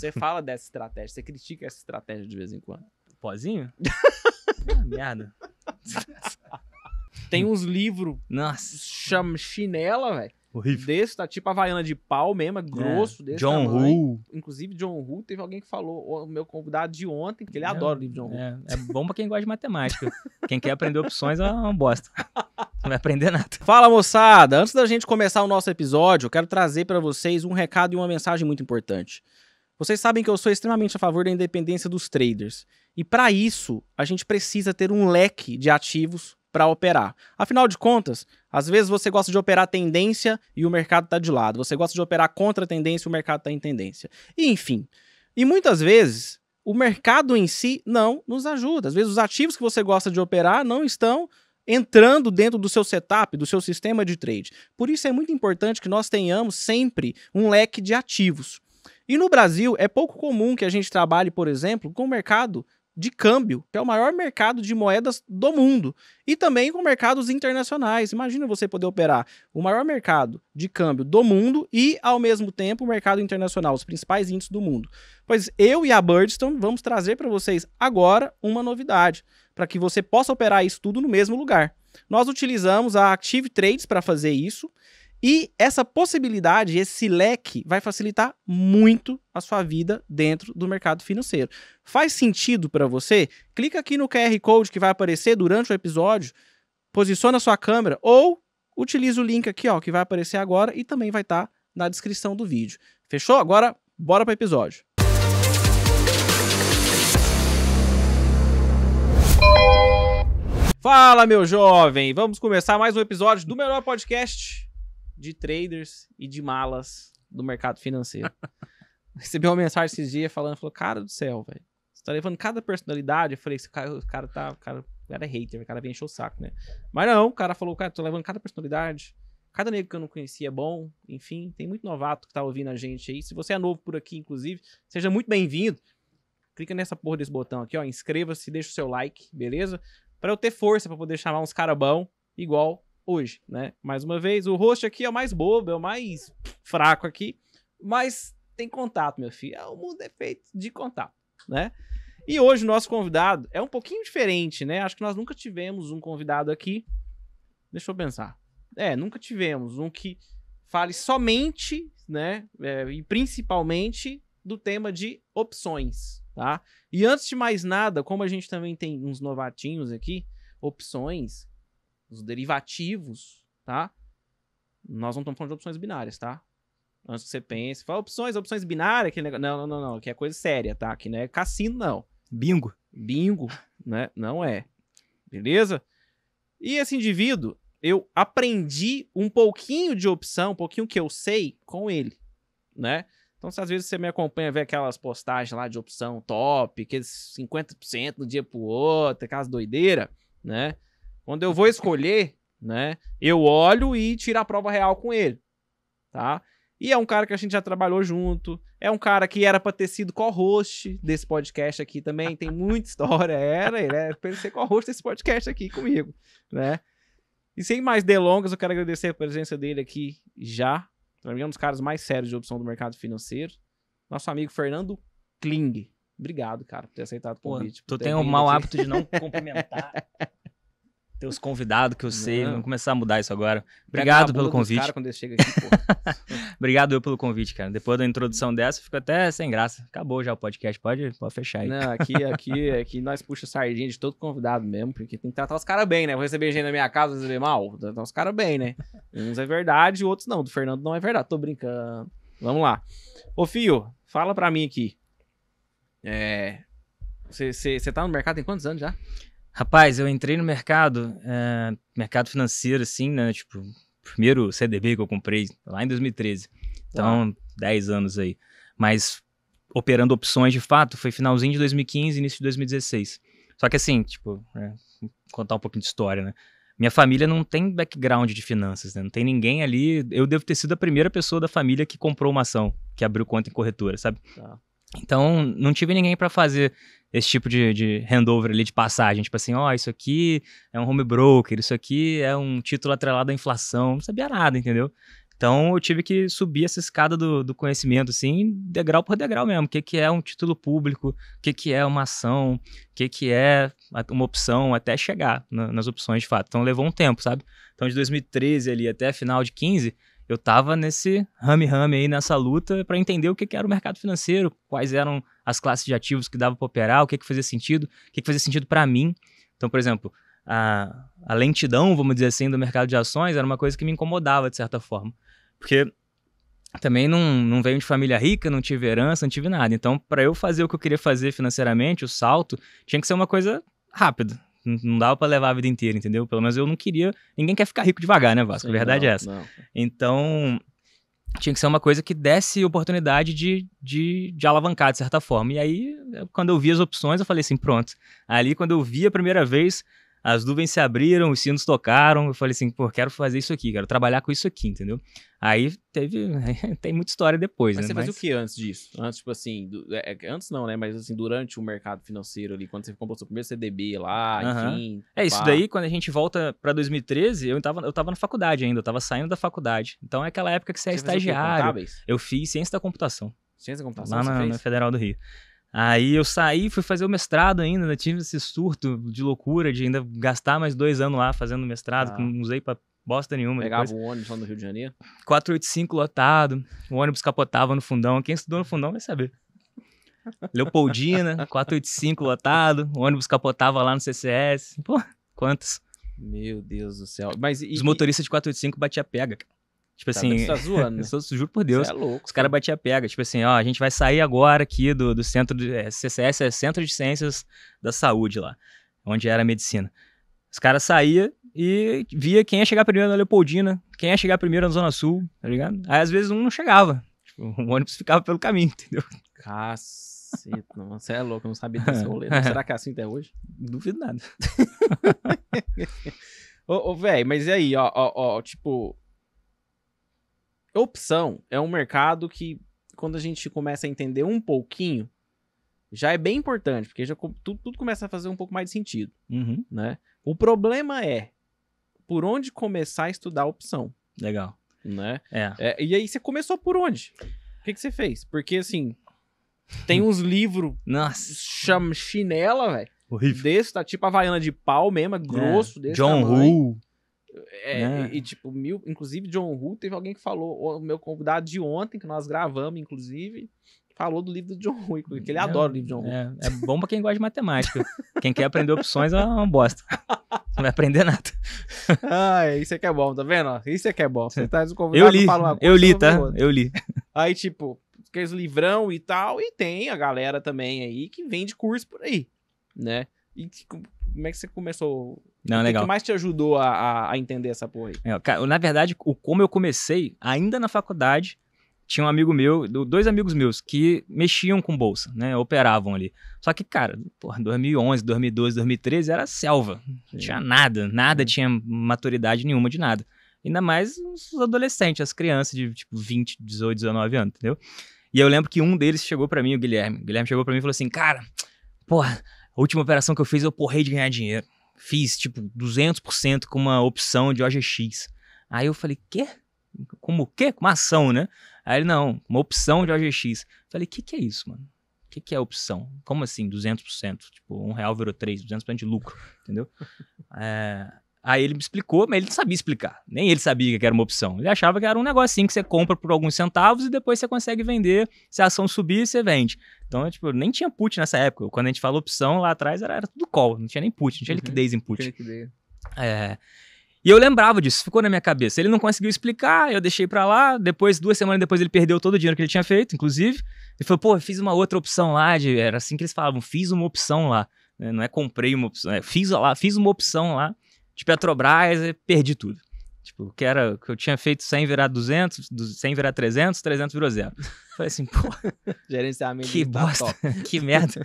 Você fala dessa estratégia, você critica essa estratégia de vez em quando. Pozinho? ah, merda. Tem uns livros. Nossa. Chama chinela, velho. Horrível. Desse, tá tipo Havaiana de pau mesmo, é, é. grosso. É. Desse John tamanho. Inclusive, John Who, teve alguém que falou, o meu convidado de ontem, que ele é, adora o livro John Who. É, é bom pra quem gosta de matemática. quem quer aprender opções é uma bosta. Não vai aprender nada. Fala, moçada! Antes da gente começar o nosso episódio, eu quero trazer para vocês um recado e uma mensagem muito importante. Vocês sabem que eu sou extremamente a favor da independência dos traders. E para isso, a gente precisa ter um leque de ativos para operar. Afinal de contas, às vezes você gosta de operar tendência e o mercado está de lado. Você gosta de operar contra tendência e o mercado está em tendência. E, enfim. E muitas vezes o mercado em si não nos ajuda. Às vezes os ativos que você gosta de operar não estão entrando dentro do seu setup, do seu sistema de trade. Por isso é muito importante que nós tenhamos sempre um leque de ativos. E no Brasil, é pouco comum que a gente trabalhe, por exemplo, com o mercado de câmbio, que é o maior mercado de moedas do mundo, e também com mercados internacionais. Imagina você poder operar o maior mercado de câmbio do mundo e, ao mesmo tempo, o mercado internacional, os principais índices do mundo. Pois eu e a Birdstone vamos trazer para vocês agora uma novidade, para que você possa operar isso tudo no mesmo lugar. Nós utilizamos a Active Trades para fazer isso e essa possibilidade, esse leque, vai facilitar muito a sua vida dentro do mercado financeiro. Faz sentido para você? Clica aqui no QR Code que vai aparecer durante o episódio, posiciona a sua câmera ou utiliza o link aqui ó, que vai aparecer agora e também vai estar tá na descrição do vídeo. Fechou? Agora, bora para o episódio. Fala, meu jovem! Vamos começar mais um episódio do melhor podcast de traders e de malas do mercado financeiro. Recebi uma mensagem esses dias falando, falou, cara do céu, velho. Você tá levando cada personalidade. Eu falei, esse cara, o cara tá. O cara, o cara é hater, o cara vem encher o saco, né? Mas não, o cara falou, cara, tô levando cada personalidade. Cada nego que eu não conhecia é bom. Enfim, tem muito novato que tá ouvindo a gente aí. Se você é novo por aqui, inclusive, seja muito bem-vindo. Clica nessa porra desse botão aqui, ó. Inscreva-se, deixa o seu like, beleza? Pra eu ter força para poder chamar uns caras bons, igual hoje, né? Mais uma vez, o rosto aqui é o mais bobo, é o mais fraco aqui, mas tem contato, meu filho. Ah, o mundo é feito de contato, né? E hoje o nosso convidado é um pouquinho diferente, né? Acho que nós nunca tivemos um convidado aqui. Deixa eu pensar. É, nunca tivemos um que fale somente, né? É, e principalmente do tema de opções, tá? E antes de mais nada, como a gente também tem uns novatinhos aqui, opções, os derivativos, tá? Nós não estamos falando de opções binárias, tá? Antes que você pense, fala opções, opções binárias, aquele negócio. Não, não, não, não, que é coisa séria, tá? Que não é cassino, não. Bingo. Bingo, né? Não é. Beleza? E esse indivíduo, eu aprendi um pouquinho de opção, um pouquinho que eu sei com ele, né? Então, se às vezes você me acompanha, vê aquelas postagens lá de opção top, aqueles 50% do dia pro outro, aquelas doideiras, né? Quando eu vou escolher, né, eu olho e tiro a prova real com ele, tá? E é um cara que a gente já trabalhou junto, é um cara que era para ter sido co-host desse podcast aqui também, tem muita história, era, ele era é pra ser co-host desse podcast aqui comigo, né? E sem mais delongas, eu quero agradecer a presença dele aqui já. Pra mim, é um dos caras mais sérios de opção do mercado financeiro. Nosso amigo Fernando Kling. Obrigado, cara, por ter aceitado o convite. Pô, tu tem o um mau hábito de não cumprimentar ter os convidados que eu sei. Não. Vamos começar a mudar isso agora. Obrigado pelo convite. Cara quando aqui, Obrigado eu pelo convite, cara. Depois da introdução dessa, fico até sem graça. Acabou já o podcast, pode, pode fechar aí. Não, aqui, aqui, aqui nós puxa sardinha de todo convidado mesmo, porque tem que tratar os caras bem, né? Vou receber gente na minha casa, vou receber mal. Tratar os caras bem, né? Uns é verdade, outros não. Do Fernando não é verdade. Tô brincando. Vamos lá. Ô, Fio, fala pra mim aqui. É. Você tá no mercado tem quantos anos já? Rapaz, eu entrei no mercado, é, mercado financeiro, assim, né? Tipo, primeiro CDB que eu comprei lá em 2013. Então, Uau. 10 anos aí. Mas operando opções de fato foi finalzinho de 2015, início de 2016. Só que assim, tipo, né, contar um pouquinho de história, né? Minha família não tem background de finanças, né? Não tem ninguém ali. Eu devo ter sido a primeira pessoa da família que comprou uma ação, que abriu conta em corretora, sabe? Tá. Então, não tive ninguém para fazer esse tipo de, de, handover ali de passagem, tipo assim, ó, oh, isso aqui é um home broker, isso aqui é um título atrelado à inflação, não sabia nada, entendeu? Então eu tive que subir essa escada do, do conhecimento, assim, degrau por degrau mesmo. O que, que é um título público, o que, que é uma ação, o que, que é uma opção, até chegar na, nas opções de fato. Então levou um tempo, sabe? Então de 2013 ali até final de 15, eu tava nesse rame-rame aí, nessa luta, para entender o que, que, era o mercado financeiro, quais eram as classes de ativos que dava para operar, o que, que fazia sentido, o que, que fazia sentido para mim. Então, por exemplo, a, a, lentidão, vamos dizer assim, do mercado de ações era uma coisa que me incomodava, de certa forma. Porque também não, não venho de família rica, não tive herança, não tive nada. Então, para eu fazer o que eu queria fazer financeiramente, o salto, tinha que ser uma coisa rápida. Não dava para levar a vida inteira, entendeu? Pelo menos eu não queria. Ninguém quer ficar rico devagar, né, Vasco? Sim, a verdade não, é essa. Não. Então, tinha que ser uma coisa que desse oportunidade de, de, de, alavancar, de certa forma. E aí, quando eu vi as opções, eu falei assim, pronto. Ali, quando eu vi a primeira vez, as nuvens se abriram, os sinos tocaram. Eu falei assim, pô, quero fazer isso aqui, quero trabalhar com isso aqui, entendeu? Aí teve. tem muita história depois, mas né? Você mas... fazia o que antes disso? Antes, tipo assim, do, é, é, antes não, né? Mas assim, durante o mercado financeiro ali, quando você comprou seu primeiro CDB lá, uhum. enfim. É, pá. isso daí, quando a gente volta pra 2013, eu tava, eu tava na faculdade ainda, eu tava saindo da faculdade. Então é aquela época que você, é você é estagiário. Eu fiz ciência da computação. Ciência da computação. Lá na, na Federal do Rio. Aí eu saí, fui fazer o mestrado ainda, né? tive esse surto de loucura de ainda gastar mais dois anos lá fazendo mestrado, ah. que não usei pra bosta nenhuma. Pegava depois. um ônibus lá no Rio de Janeiro? 485 lotado, o ônibus capotava no fundão. Quem estudou no fundão vai saber. Leopoldina, 485 lotado, o ônibus capotava lá no CCS. Pô, quantos? Meu Deus do céu. Mas e, Os motoristas de 485 batia pega. Cara. Tipo assim. Você tá zoando. eu juro por Deus. Você é louco. Os caras batiam pega. Tipo assim, ó, a gente vai sair agora aqui do, do centro de. É, CCS é Centro de Ciências da Saúde lá, onde era a medicina. Os caras saíam e via quem ia chegar primeiro na Leopoldina, quem ia chegar primeiro na Zona Sul, tá ligado? Aí às vezes um não chegava. Tipo, o ônibus ficava pelo caminho, entendeu? Caceta, você é louco, eu não sabia desse rolê. Será que é assim até hoje? Duvido nada. ô, ô velho, mas e aí, ó, ó, ó tipo, Opção é um mercado que, quando a gente começa a entender um pouquinho, já é bem importante, porque já tudo, tudo começa a fazer um pouco mais de sentido. Uhum. Né? O problema é por onde começar a estudar a opção. Legal. Né? É. é e aí você começou por onde? O que, que você fez? Porque assim, tem uns livros cham chinela, velho. Horrível. Desse, tá tipo a vaiana de pau mesmo, é grosso. É. Desse John tamanho. Hull. É, né? e, tipo, mil. Inclusive, John Woo teve alguém que falou, o meu convidado de ontem, que nós gravamos, inclusive, falou do livro do John Woo, que ele é, adora o livro do John Woo. É, é bom pra quem gosta de matemática. quem quer aprender opções é uma bosta. Não vai aprender nada. ah, é, isso é que é bom, tá vendo? Isso é que é bom. Você tá eu li, coisa, eu li, tá? Eu li. Aí, tipo, aqueles livrão e tal, e tem a galera também aí que vende curso por aí, né? E tipo, como é que você começou não, o legal. O que mais te ajudou a, a, entender essa porra aí? É, cara, na verdade, o, como eu comecei, ainda na faculdade, tinha um amigo meu, dois amigos meus, que mexiam com bolsa, né? Operavam ali. Só que, cara, porra, 2011, 2012, 2013 era selva. Não tinha nada, nada tinha maturidade nenhuma de nada. Ainda mais os adolescentes, as crianças de tipo 20, 18, 19 anos, entendeu? E eu lembro que um deles chegou para mim, o Guilherme. O Guilherme chegou para mim e falou assim: Cara, porra, a última operação que eu fiz eu porrei de ganhar dinheiro fiz tipo 200% com uma opção de OGX. Aí eu falei, quê? Como o quê? Com uma ação, né? Aí ele, não, uma opção de OGX. Falei, que que é isso, mano? O que, que é opção? Como assim, 200%? Tipo, um real virou três, 200% de lucro, entendeu? É, Aí ele me explicou, mas ele não sabia explicar. Nem ele sabia que era uma opção. Ele achava que era um negocinho que você compra por alguns centavos e depois você consegue vender. Se a ação subir, você vende. Então, tipo, eu, tipo, nem tinha put nessa época. Quando a gente fala opção lá atrás, era, era tudo call. Não tinha nem put, não tinha uhum. liquidez em put. É... E eu lembrava disso, ficou na minha cabeça. Ele não conseguiu explicar, eu deixei para lá. Depois, duas semanas depois, ele perdeu todo o dinheiro que ele tinha feito, inclusive. Ele falou, pô, fiz uma outra opção lá. De... Era assim que eles falavam, fiz uma opção lá. Né, não é comprei uma opção, é, fiz, lá, fiz uma opção lá de tipo, Petrobras e perdi tudo. Tipo, que era que eu tinha feito 100 virar 200, 100 virar 300, 300 virou zero. Falei assim, pô, gerenciamento que bosta, top. que merda.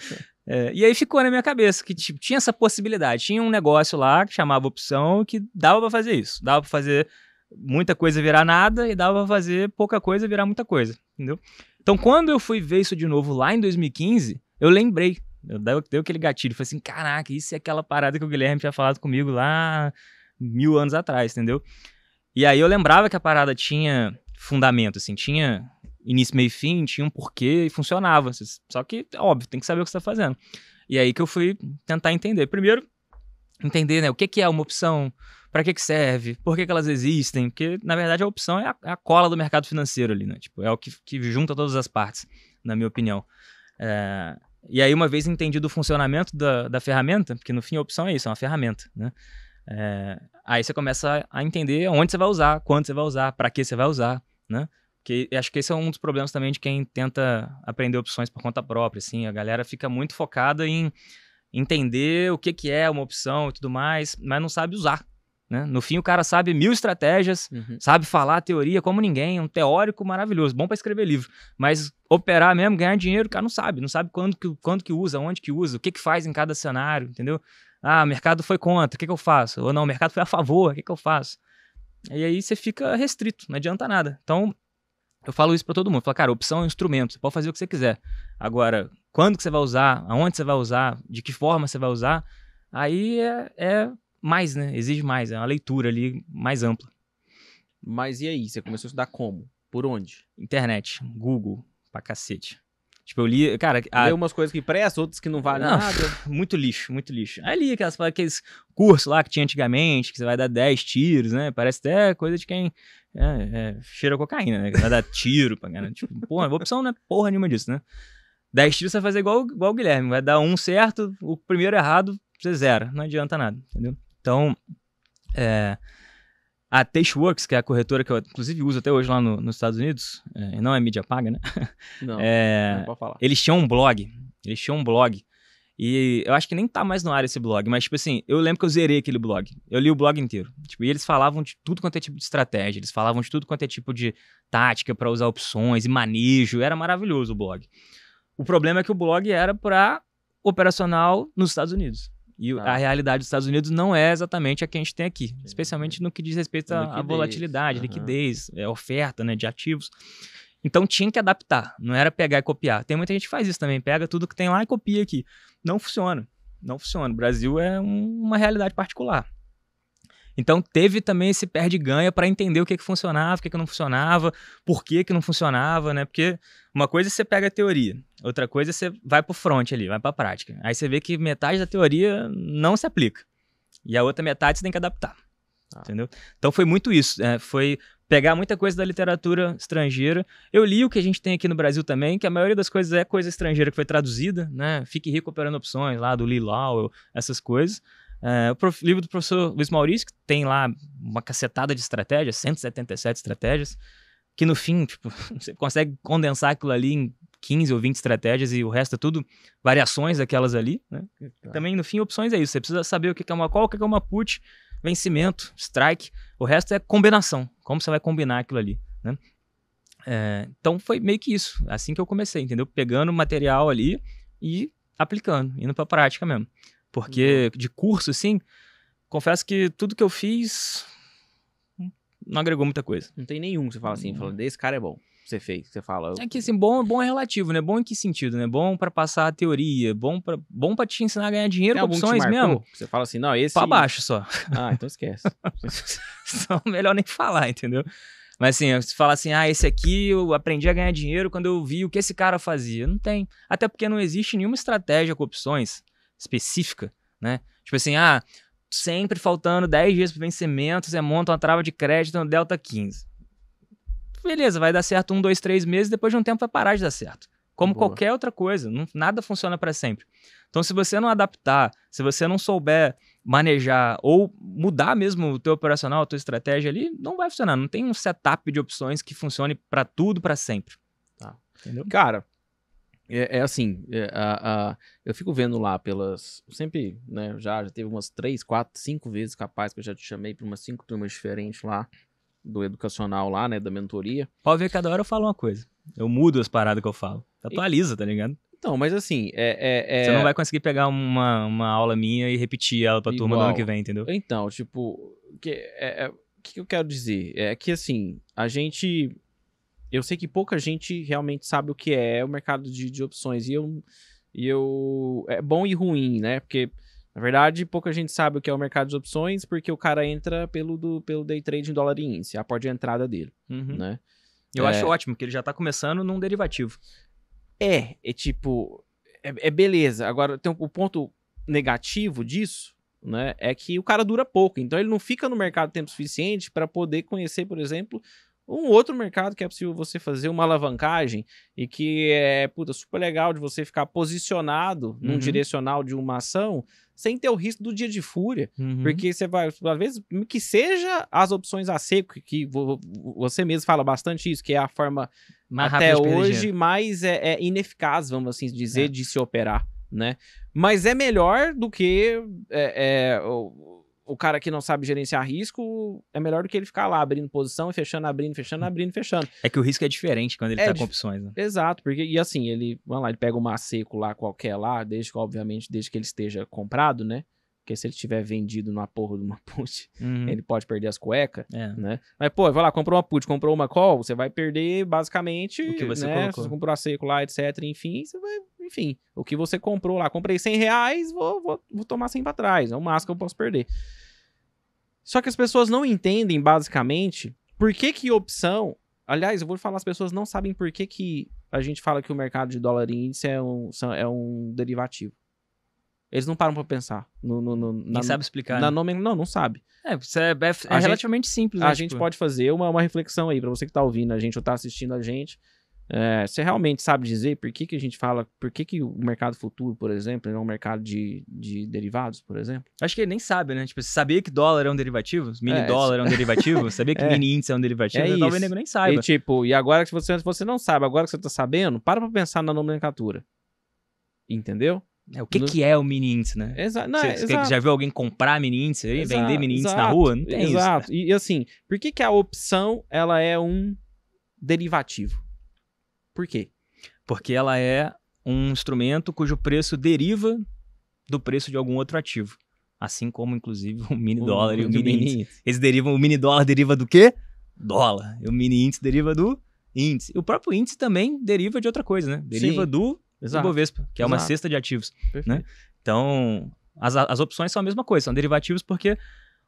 É, e aí ficou na minha cabeça que tipo, tinha essa possibilidade, tinha um negócio lá que chamava opção que dava para fazer isso, dava para fazer muita coisa virar nada e dava para fazer pouca coisa virar muita coisa, entendeu? Então, quando eu fui ver isso de novo lá em 2015, eu lembrei eu deu, deu aquele gatilho. Falei assim: caraca, isso é aquela parada que o Guilherme tinha falado comigo lá mil anos atrás, entendeu? E aí eu lembrava que a parada tinha fundamento, assim, tinha início, meio e fim, tinha um porquê e funcionava. Só que, óbvio, tem que saber o que você tá fazendo. E aí que eu fui tentar entender. Primeiro, entender, né, o que, que é uma opção, para que, que serve, por que, que elas existem, porque, na verdade, a opção é a, é a cola do mercado financeiro ali, né? Tipo, é o que, que junta todas as partes, na minha opinião. É, e aí, uma vez entendido o funcionamento da, da ferramenta, porque no fim a opção é isso, é uma ferramenta, né? É, aí você começa a entender onde você vai usar, quando você vai usar, para que você vai usar, né? Porque acho que esse é um dos problemas também de quem tenta aprender opções por conta própria, assim. A galera fica muito focada em entender o que, que é uma opção e tudo mais, mas não sabe usar, né? No fim, o cara sabe mil estratégias, uhum. sabe falar teoria como ninguém, é um teórico maravilhoso, bom para escrever livro. Mas operar mesmo, ganhar dinheiro, o cara não sabe. Não sabe quando que, quando que usa, onde que usa, o que, que faz em cada cenário, entendeu? Ah, o mercado foi contra, o que, que eu faço? Ou não, o mercado foi a favor, o que, que eu faço? E aí você fica restrito, não adianta nada. Então, eu falo isso para todo mundo. Falo, cara, opção é instrumento, você pode fazer o que você quiser. Agora, quando que você vai usar, aonde você vai usar, de que forma você vai usar, aí é, é mais, né? Exige mais, é uma leitura ali mais ampla. Mas e aí? Você começou a estudar como? Por onde? Internet, Google, pra cacete. Tipo, eu li, cara... A... Lê umas coisas que prestam, outras que não valem não, nada. Muito lixo, muito lixo. Aí li aquelas, aqueles cursos lá que tinha antigamente, que você vai dar 10 tiros, né? Parece até coisa de quem é, é, cheira cocaína, né? vai dar tiro pra ganhar Tipo, porra, opção não é porra nenhuma disso, né? 10 tiros você vai fazer igual, igual o Guilherme. Vai dar um certo, o primeiro errado, você zera. Não adianta nada, entendeu? Então, é, a Tasteworks, que é a corretora que eu inclusive uso até hoje lá no, nos Estados Unidos, é, não é mídia paga, né? Não, é, não pode falar. Eles tinham um blog, eles tinham um blog, e eu acho que nem tá mais no ar esse blog, mas tipo assim, eu lembro que eu zerei aquele blog, eu li o blog inteiro, tipo, e eles falavam de tudo quanto é tipo de estratégia, eles falavam de tudo quanto é tipo de tática para usar opções e manejo, era maravilhoso o blog. O problema é que o blog era para operacional nos Estados Unidos. E ah. a tá. realidade dos Estados Unidos não é exatamente a que a gente tem aqui, Sim. especialmente no que diz respeito à volatilidade, uhum. liquidez, é, oferta né, de ativos. Então tinha que adaptar, não era pegar e copiar. Tem muita gente que faz isso também, pega tudo que tem lá e copia aqui. Não funciona, não funciona. O Brasil é um, uma realidade particular. Então teve também esse perde-ganha para entender o que, que funcionava, o que, que não funcionava, por que, que não funcionava, né? Porque uma coisa é você pega a teoria, outra coisa é você vai para o front ali, vai para a prática. Aí você vê que metade da teoria não se aplica. E a outra metade você tem que adaptar. Ah. Entendeu? Então foi muito isso. É, foi pegar muita coisa da literatura estrangeira. Eu li o que a gente tem aqui no Brasil também, que a maioria das coisas é coisa estrangeira que foi traduzida, né? Fique rico operando opções lá do Lee Law, essas coisas. É, o prof, livro do professor Luiz Maurício, que tem lá uma cacetada de estratégias, 177 estratégias, que no fim, tipo, você consegue condensar aquilo ali em 15 ou 20 estratégias e o resto é tudo variações daquelas ali, né? Claro. Também, no fim, opções é isso. Você precisa saber o que é uma call, o que é uma put, vencimento, strike. O resto é combinação. Como você vai combinar aquilo ali, né? É, então, foi meio que isso. Assim que eu comecei, entendeu? Pegando material ali e aplicando, indo pra prática mesmo. Porque uhum. de curso, assim, confesso que tudo que eu fiz não agregou muita coisa. Não tem nenhum que você fala assim, uhum. desse cara é bom. Você fez, você fala. Eu... É que assim, bom, bom é relativo, né? Bom em que sentido, né? Bom para passar a teoria, bom para bom para te ensinar a ganhar dinheiro, tem opções mesmo. Você fala assim, não, esse. Para baixo só. Ah, então esquece. então, melhor nem falar, entendeu? Mas assim, você fala assim, ah, esse aqui eu aprendi a ganhar dinheiro quando eu vi o que esse cara fazia. Não tem. Até porque não existe nenhuma estratégia com opções específica, né? Tipo assim, ah, sempre faltando 10 dias para vencimento, você monta uma trava de crédito no Delta 15. Beleza, vai dar certo um, dois, três meses, depois de um tempo vai parar de dar certo. Como Boa. qualquer outra coisa, não, nada funciona para sempre. Então, se você não adaptar, se você não souber manejar ou mudar mesmo o teu operacional, a tua estratégia ali, não vai funcionar. Não tem um setup de opções que funcione para tudo para sempre. Tá. Entendeu? Cara, é, é assim, é, a, a, eu fico vendo lá pelas. Sempre, né? Já, já teve umas três, quatro, cinco vezes capaz que eu já te chamei para umas cinco turmas diferentes lá, do educacional lá, né? Da mentoria. Pode ver, cada hora eu falo uma coisa. Eu mudo as paradas que eu falo. Atualiza, tá ligado? Então, mas assim, é, é, é... Você não vai conseguir pegar uma, uma aula minha e repetir ela pra Igual. turma do ano que vem, entendeu? Então, tipo, é, é, o que, é, que eu quero dizer? É que assim, a gente eu sei que pouca gente realmente sabe o que é, é o mercado de, de opções. E eu, e eu. É bom e ruim, né? Porque, na verdade, pouca gente sabe o que é o mercado de opções, porque o cara entra pelo, do, pelo day trade em dólar e índice, a porta de entrada dele. Uhum. Né? Eu é... acho ótimo, que ele já tá começando num derivativo. É, é tipo. É, é beleza. Agora, tem o ponto negativo disso né? É que o cara dura pouco, então ele não fica no mercado tempo suficiente para poder conhecer, por exemplo, um outro mercado que é possível você fazer uma alavancagem e que é puta, super legal de você ficar posicionado uhum. num direcional de uma ação sem ter o risco do dia de fúria. Uhum. Porque você vai, às vezes, que seja as opções a seco, que você mesmo fala bastante isso, que é a forma mais até hoje mais é, é, ineficaz, vamos assim dizer, é. de se operar, né? Mas é melhor do que é, é o cara que não sabe gerenciar risco é melhor do que ele ficar lá abrindo posição e fechando, abrindo, fechando, hum. abrindo, fechando. É que o risco é diferente quando ele é tá com opções, né? Exato, porque e assim, ele, vamos lá, ele pega um seco lá qualquer lá, desde que obviamente, desde que ele esteja comprado, né? Porque se ele tiver vendido numa porra de uma put, uhum. ele pode perder as cuecas, é. né? Mas, pô, vai lá, comprou uma put, comprou uma call, você vai perder basicamente, o que você né? colocou. Você comprou a seco lá, etc, enfim, você vai enfim, o que você comprou lá, comprei 100 reais, vou, vou, vou tomar 100 para trás, é o máximo que eu posso perder. Só que as pessoas não entendem, basicamente, por que que opção... Aliás, eu vou falar, as pessoas não sabem por que que a gente fala que o mercado de dólar e índice é um, é um derivativo. Eles não param para pensar. No, no, no na, sabe explicar. Na né? nome... Não, não sabe. É, é, é relativamente né, gente, simples. Né, a tipo... gente pode fazer uma, uma reflexão aí, para você que tá ouvindo a gente ou tá assistindo a gente. É, você realmente sabe dizer por que, que a gente fala, por que, que o mercado futuro, por exemplo, é um mercado de, de derivados, por exemplo? Acho que ele nem sabe, né? Tipo, você sabia que dólar é um derivativo? Mini é, dólar é um derivativo? Sabia que é, mini índice é um derivativo? É talvez o nego nem saiba. E tipo, e agora que você, você não sabe, agora que você tá sabendo, para pra pensar na nomenclatura. Entendeu? É, o que, no... que é o mini índice, né? Exa não, você, você já viu alguém comprar mini índice aí, vender mini índice exato, na rua? Não tem exato. isso. Exato. Né? E assim, por que, que a opção ela é um derivativo? Por quê? Porque ela é um instrumento cujo preço deriva do preço de algum outro ativo. Assim como, inclusive, o mini o, dólar e o mini índice. índice. Eles derivam, o mini dólar deriva do quê? Dólar. E o mini índice deriva do índice. O próprio índice também deriva de outra coisa, né? Deriva Sim. do Exato. Ibovespa, que é uma cesta de ativos. Né? Então, as, as opções são a mesma coisa, são derivativos porque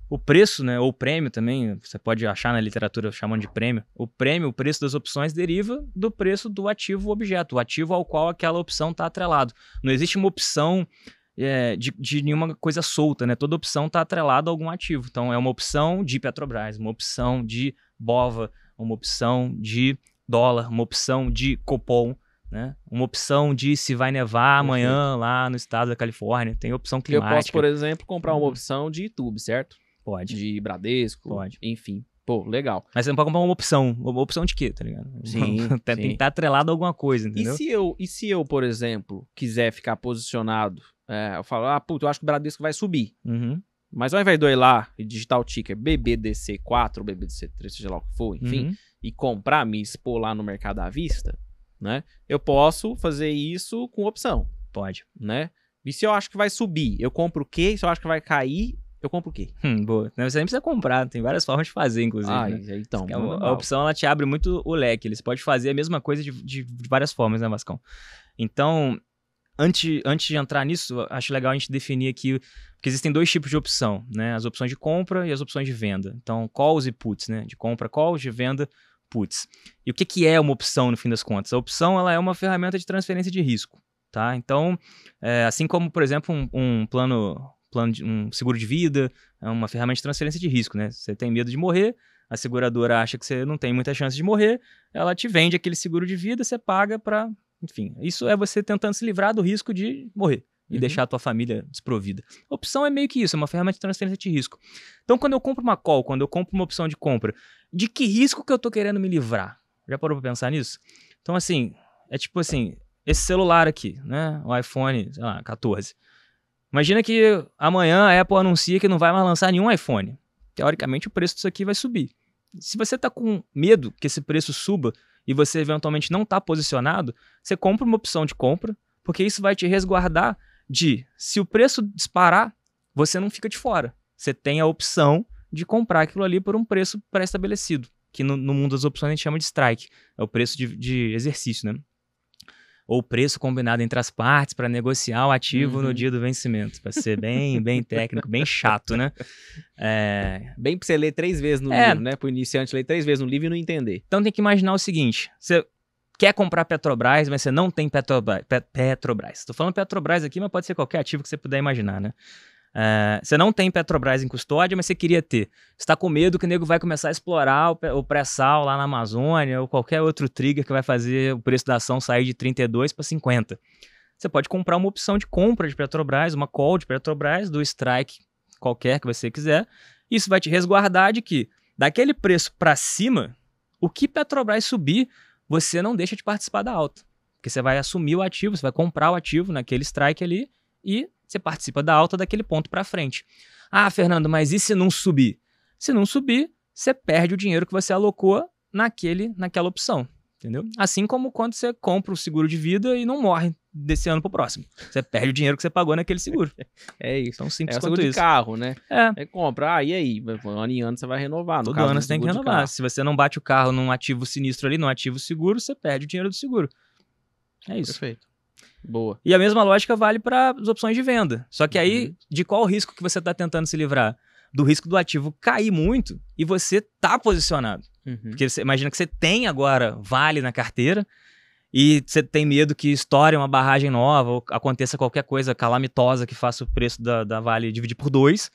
o preço, né, ou prêmio também, você pode achar na literatura chamando de prêmio. O prêmio, o preço das opções deriva do preço do ativo objeto, o ativo ao qual aquela opção está atrelado. Não existe uma opção é, de, de, nenhuma coisa solta, né? Toda opção está atrelada a algum ativo. Então, é uma opção de Petrobras, uma opção de Bova, uma opção de dólar, uma opção de Copom, né? Uma opção de se vai nevar amanhã lá no estado da Califórnia. Tem opção climática. Eu posso, por exemplo, comprar uma uhum. opção de YouTube, certo? Pode. De Bradesco. Pode. Enfim. Pô, legal. Mas você não pode comprar uma opção. Uma opção de quê, tá ligado? Sim. Tem sim. que estar atrelado a alguma coisa, entendeu? E se eu, e se eu por exemplo, quiser ficar posicionado, é, eu falo, ah, puta, eu acho que o Bradesco vai subir. Uhum. Mas ao invés de eu ir lá e digitar o ticker BBDC4, BBDC3, seja lá o que for, enfim, uhum. e comprar, me expor lá no mercado à vista, né? Eu posso fazer isso com opção. Pode. Né? E se eu acho que vai subir, eu compro o quê? Se eu acho que vai cair, eu compro o quê? Hum, boa. você nem precisa comprar, tem várias formas de fazer, inclusive. Ah, né? então. É a, a, opção ela te abre muito o leque. Eles podem fazer a mesma coisa de, de, de várias formas, né, Vascão? Então, antes, antes de entrar nisso, acho legal a gente definir aqui, porque existem dois tipos de opção, né? As opções de compra e as opções de venda. Então, calls e puts, né? De compra, calls, de venda, puts. E o que, que é uma opção, no fim das contas? A opção ela é uma ferramenta de transferência de risco, tá? Então, é, assim como, por exemplo, um, um plano plano de um seguro de vida, é uma ferramenta de transferência de risco, né? Você tem medo de morrer, a seguradora acha que você não tem muita chance de morrer, ela te vende aquele seguro de vida, você paga para, enfim, isso é você tentando se livrar do risco de morrer e uhum. deixar a tua família desprovida. A opção é meio que isso, é uma ferramenta de transferência de risco. Então, quando eu compro uma call, quando eu compro uma opção de compra, de que risco que eu tô querendo me livrar? Já parou para pensar nisso? Então, assim, é tipo assim, esse celular aqui, né? O iPhone, sei lá, 14. Imagina que amanhã a Apple anuncia que não vai mais lançar nenhum iPhone. Teoricamente, o preço disso aqui vai subir. Se você está com medo que esse preço suba e você eventualmente não está posicionado, você compra uma opção de compra, porque isso vai te resguardar de se o preço disparar, você não fica de fora. Você tem a opção de comprar aquilo ali por um preço pré-estabelecido, que no, no, mundo das opções a gente chama de strike, é o preço de, de exercício, né? ou preço combinado entre as partes para negociar o ativo uhum. no dia do vencimento. Para ser bem, bem técnico, bem chato, né? É... Bem para você ler três vezes no é... livro, né? Para o iniciante ler três vezes no livro e não entender. Então tem que imaginar o seguinte: você quer comprar Petrobras, mas você não tem Petrobras. Petrobras. Estou falando Petrobras aqui, mas pode ser qualquer ativo que você puder imaginar, né? É, você não tem Petrobras em custódia, mas você queria ter. Você está com medo que o nego vai começar a explorar o, o pré-sal lá na Amazônia ou qualquer outro trigger que vai fazer o preço da ação sair de 32 para 50. Você pode comprar uma opção de compra de Petrobras, uma call de Petrobras, do strike qualquer que você quiser. Isso vai te resguardar de que, daquele preço para cima, o que Petrobras subir, você não deixa de participar da alta. Porque você vai assumir o ativo, você vai comprar o ativo naquele strike ali e você participa da alta daquele ponto para frente. Ah, Fernando, mas e se não subir? Se não subir, você perde o dinheiro que você alocou naquele, naquela opção, entendeu? Assim como quando você compra o seguro de vida e não morre desse ano pro próximo. Você perde o dinheiro que você pagou naquele seguro. é isso. tão simples é, quanto isso. de carro, né? É. É compra, ah, e aí? Ano em ano você vai renovar. No Todo caso, ano né, você tem que renovar. Se você não bate o carro num ativo sinistro ali, num ativo seguro, você perde o dinheiro do seguro. É isso. Perfeito. Boa. E a mesma lógica vale para as opções de venda. Só que aí, uhum. de qual risco que você está tentando se livrar? Do risco do ativo cair muito e você tá posicionado. Uhum. Porque você imagina que você tem agora vale na carteira e você tem medo que estoure uma barragem nova ou aconteça qualquer coisa calamitosa que faça o preço da, da vale dividir por dois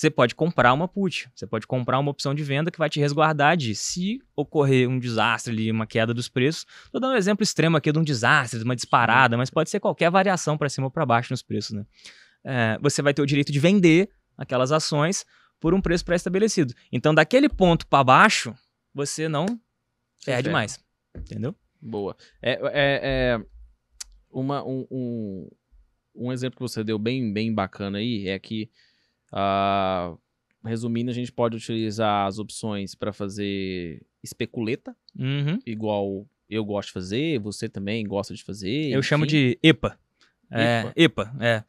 você pode comprar uma put, você pode comprar uma opção de venda que vai te resguardar de se ocorrer um desastre ali, uma queda dos preços. Estou dando um exemplo extremo aqui de um desastre, de uma disparada, mas pode ser qualquer variação para cima ou para baixo nos preços, né? É, você vai ter o direito de vender aquelas ações por um preço pré-estabelecido. Então, daquele ponto para baixo, você não perde mais, entendeu? Boa. É, é, é uma, um, um, um exemplo que você deu bem, bem bacana aí é que Uh, resumindo, a gente pode utilizar as opções para fazer especuleta, uhum. igual eu gosto de fazer, você também gosta de fazer. Eu enfim. chamo de EPA. É, EPA, é.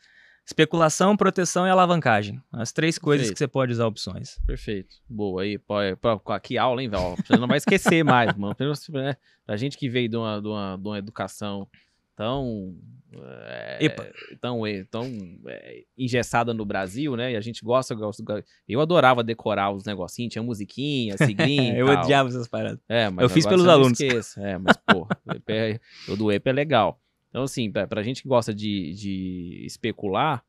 Especulação, proteção e alavancagem. As três coisas Perfeito. que você pode usar opções. Perfeito. Boa. Aí, pode, é, que aula, hein, Val? Você não vai esquecer mais, mano. Né, pra gente que veio de uma, de uma, de uma educação tão é, tão, eh, tão é, engessada no Brasil, né? E a gente gosta, gosta, eu adorava decorar os negocinhos, tinha musiquinha, sigrinho. eu tal. odiava essas paradas. É, mas eu fiz pelos eu alunos. Esqueço. É, mas pô, eu é, do EP é legal. Então assim, pra, pra gente que gosta de, de especular,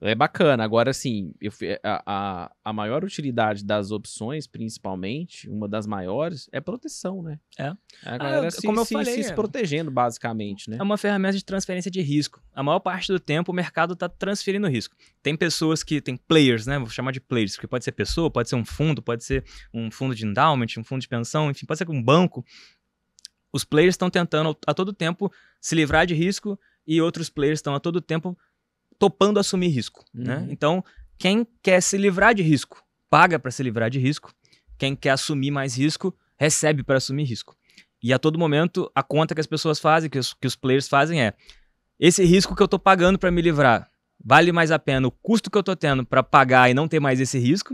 é bacana. Agora, assim, eu, é, a, a, a, maior utilidade das opções, principalmente, uma das maiores, é proteção, né? É. Ah, se, como eu falei, se, se é. protegendo, basicamente, né? É uma ferramenta de transferência de risco. A maior parte do tempo o mercado está transferindo risco. Tem pessoas que, tem players, né? Vou chamar de players, porque pode ser pessoa, pode ser um fundo, pode ser um fundo de endowment, um fundo de pensão, enfim, pode ser um banco. Os players estão tentando a todo tempo se livrar de risco e outros players estão a todo tempo topando assumir risco. Né? Uhum. Né? Então, quem quer se livrar de risco, paga para se livrar de risco. Quem quer assumir mais risco, recebe para assumir risco. E a todo momento, a conta que as pessoas fazem, que os, que os players fazem é: esse risco que eu estou pagando para me livrar, vale mais a pena o custo que eu estou tendo para pagar e não ter mais esse risco?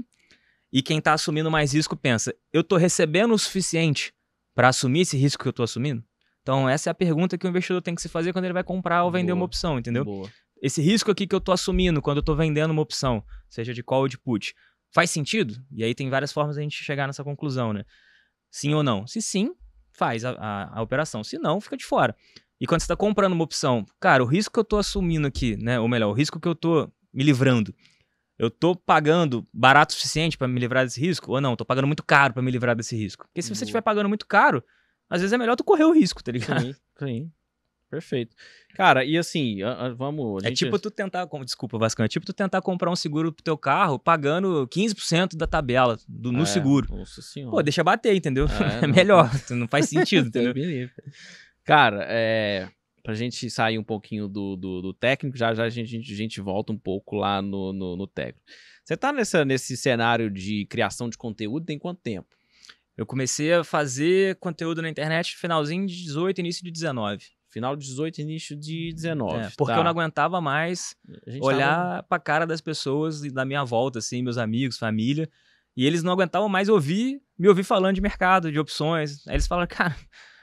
E quem está assumindo mais risco pensa: eu estou recebendo o suficiente para assumir esse risco que eu estou assumindo? Então, essa é a pergunta que o investidor tem que se fazer quando ele vai comprar ou vender Boa. uma opção, entendeu? Boa esse risco aqui que eu tô assumindo quando eu tô vendendo uma opção, seja de call ou de put, faz sentido? E aí tem várias formas a gente chegar nessa conclusão, né? Sim ou não? Se sim, faz a, a, a operação. Se não, fica de fora. E quando você está comprando uma opção, cara, o risco que eu tô assumindo aqui, né? Ou melhor, o risco que eu tô me livrando, eu tô pagando barato o suficiente para me livrar desse risco? Ou não, Tô pagando muito caro para me livrar desse risco? Porque se você uhum. estiver pagando muito caro, às vezes é melhor tu correr o risco, tá ligado? Sim, sim. Perfeito. Cara, e assim, a, a, vamos. A é tipo tu tentar. Desculpa, Vascão. É tipo tu tentar comprar um seguro pro teu carro pagando 15% da tabela do, no é, seguro. Nossa senhora. Pô, deixa bater, entendeu? É, é melhor. Não faz sentido, entendeu? Cara, é para gente sair um pouquinho do, do, do, técnico, já já a gente, a gente volta um pouco lá no, no, no técnico. Você está nessa, nesse cenário de criação de conteúdo tem quanto tempo? Eu comecei a fazer conteúdo na internet finalzinho de 18, início de 19. Final de 18, início de 19. É, porque tá. eu não aguentava mais olhar tava... pra cara das pessoas da minha volta, assim, meus amigos, família. E eles não aguentavam mais ouvir, me ouvir falando de mercado, de opções. Aí eles falaram, cara,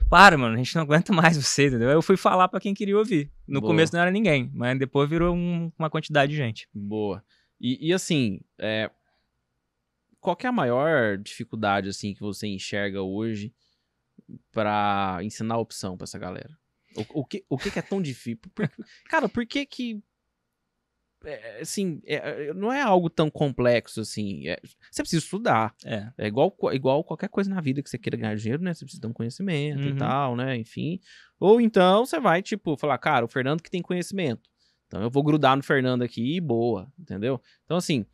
para, mano, a gente não aguenta mais você, entendeu? Eu fui falar para quem queria ouvir. No Boa. começo não era ninguém, mas depois virou um, uma quantidade de gente. Boa. E, e assim, é... qual é a maior dificuldade, assim, que você enxerga hoje para ensinar opção para essa galera? O, o, que, o que, é tão difícil? Por, cara, por que que. É, assim, é, é, não é algo tão complexo assim. É, você precisa estudar. É. é igual, igual qualquer coisa na vida que você queira ganhar dinheiro, né? Você precisa ter um conhecimento uhum. e tal, né? Enfim. Ou então você vai, tipo, falar, cara, o Fernando que tem conhecimento. Então eu vou grudar no Fernando aqui e boa, entendeu? Então, assim,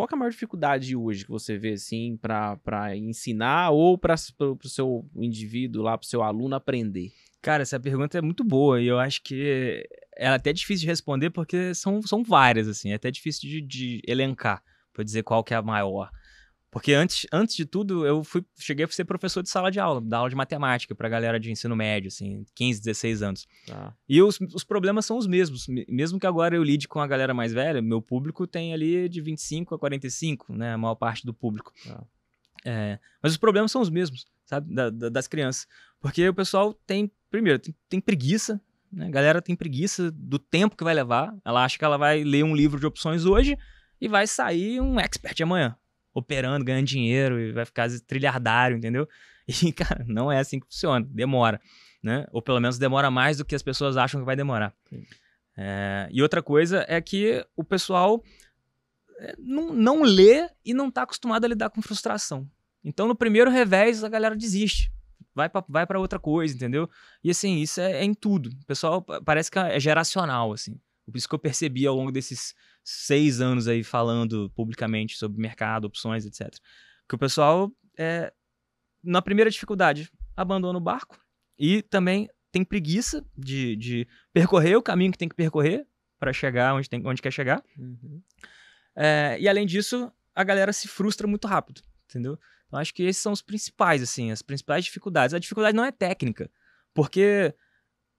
qual é a maior dificuldade hoje que você vê, assim, para ensinar ou para o seu indivíduo lá, para o seu aluno aprender? Cara, essa pergunta é muito boa e eu acho que ela é até difícil de responder porque são, são várias, assim, é até difícil de, de elencar, para dizer qual que é a maior. Porque antes, antes de tudo, eu fui, cheguei a ser professor de sala de aula, da aula de matemática a galera de ensino médio, assim, 15, 16 anos. Ah. E os, os problemas são os mesmos. Mesmo que agora eu lide com a galera mais velha, meu público tem ali de 25 a 45, né? A maior parte do público. Ah. É, mas os problemas são os mesmos, sabe? Da, da, das crianças. Porque o pessoal tem, primeiro, tem, tem preguiça, né? A galera tem preguiça do tempo que vai levar. Ela acha que ela vai ler um livro de opções hoje e vai sair um expert amanhã operando, ganhando dinheiro e vai ficar trilhardário, entendeu? E, cara, não é assim que funciona. Demora, né? Ou pelo menos demora mais do que as pessoas acham que vai demorar. É, e outra coisa é que o pessoal é, não, não lê e não está acostumado a lidar com frustração. Então, no primeiro revés, a galera desiste. Vai para vai outra coisa, entendeu? E assim, isso é, é em tudo. O pessoal parece que é, é geracional, assim. Isso que eu percebi ao longo desses seis anos aí falando publicamente sobre mercado, opções, etc. Que o pessoal, é, na primeira dificuldade, abandona o barco e também tem preguiça de, de percorrer o caminho que tem que percorrer para chegar onde, tem, onde quer chegar. Uhum. É, e além disso, a galera se frustra muito rápido, entendeu? Então acho que esses são os principais, assim, as principais dificuldades. A dificuldade não é técnica, porque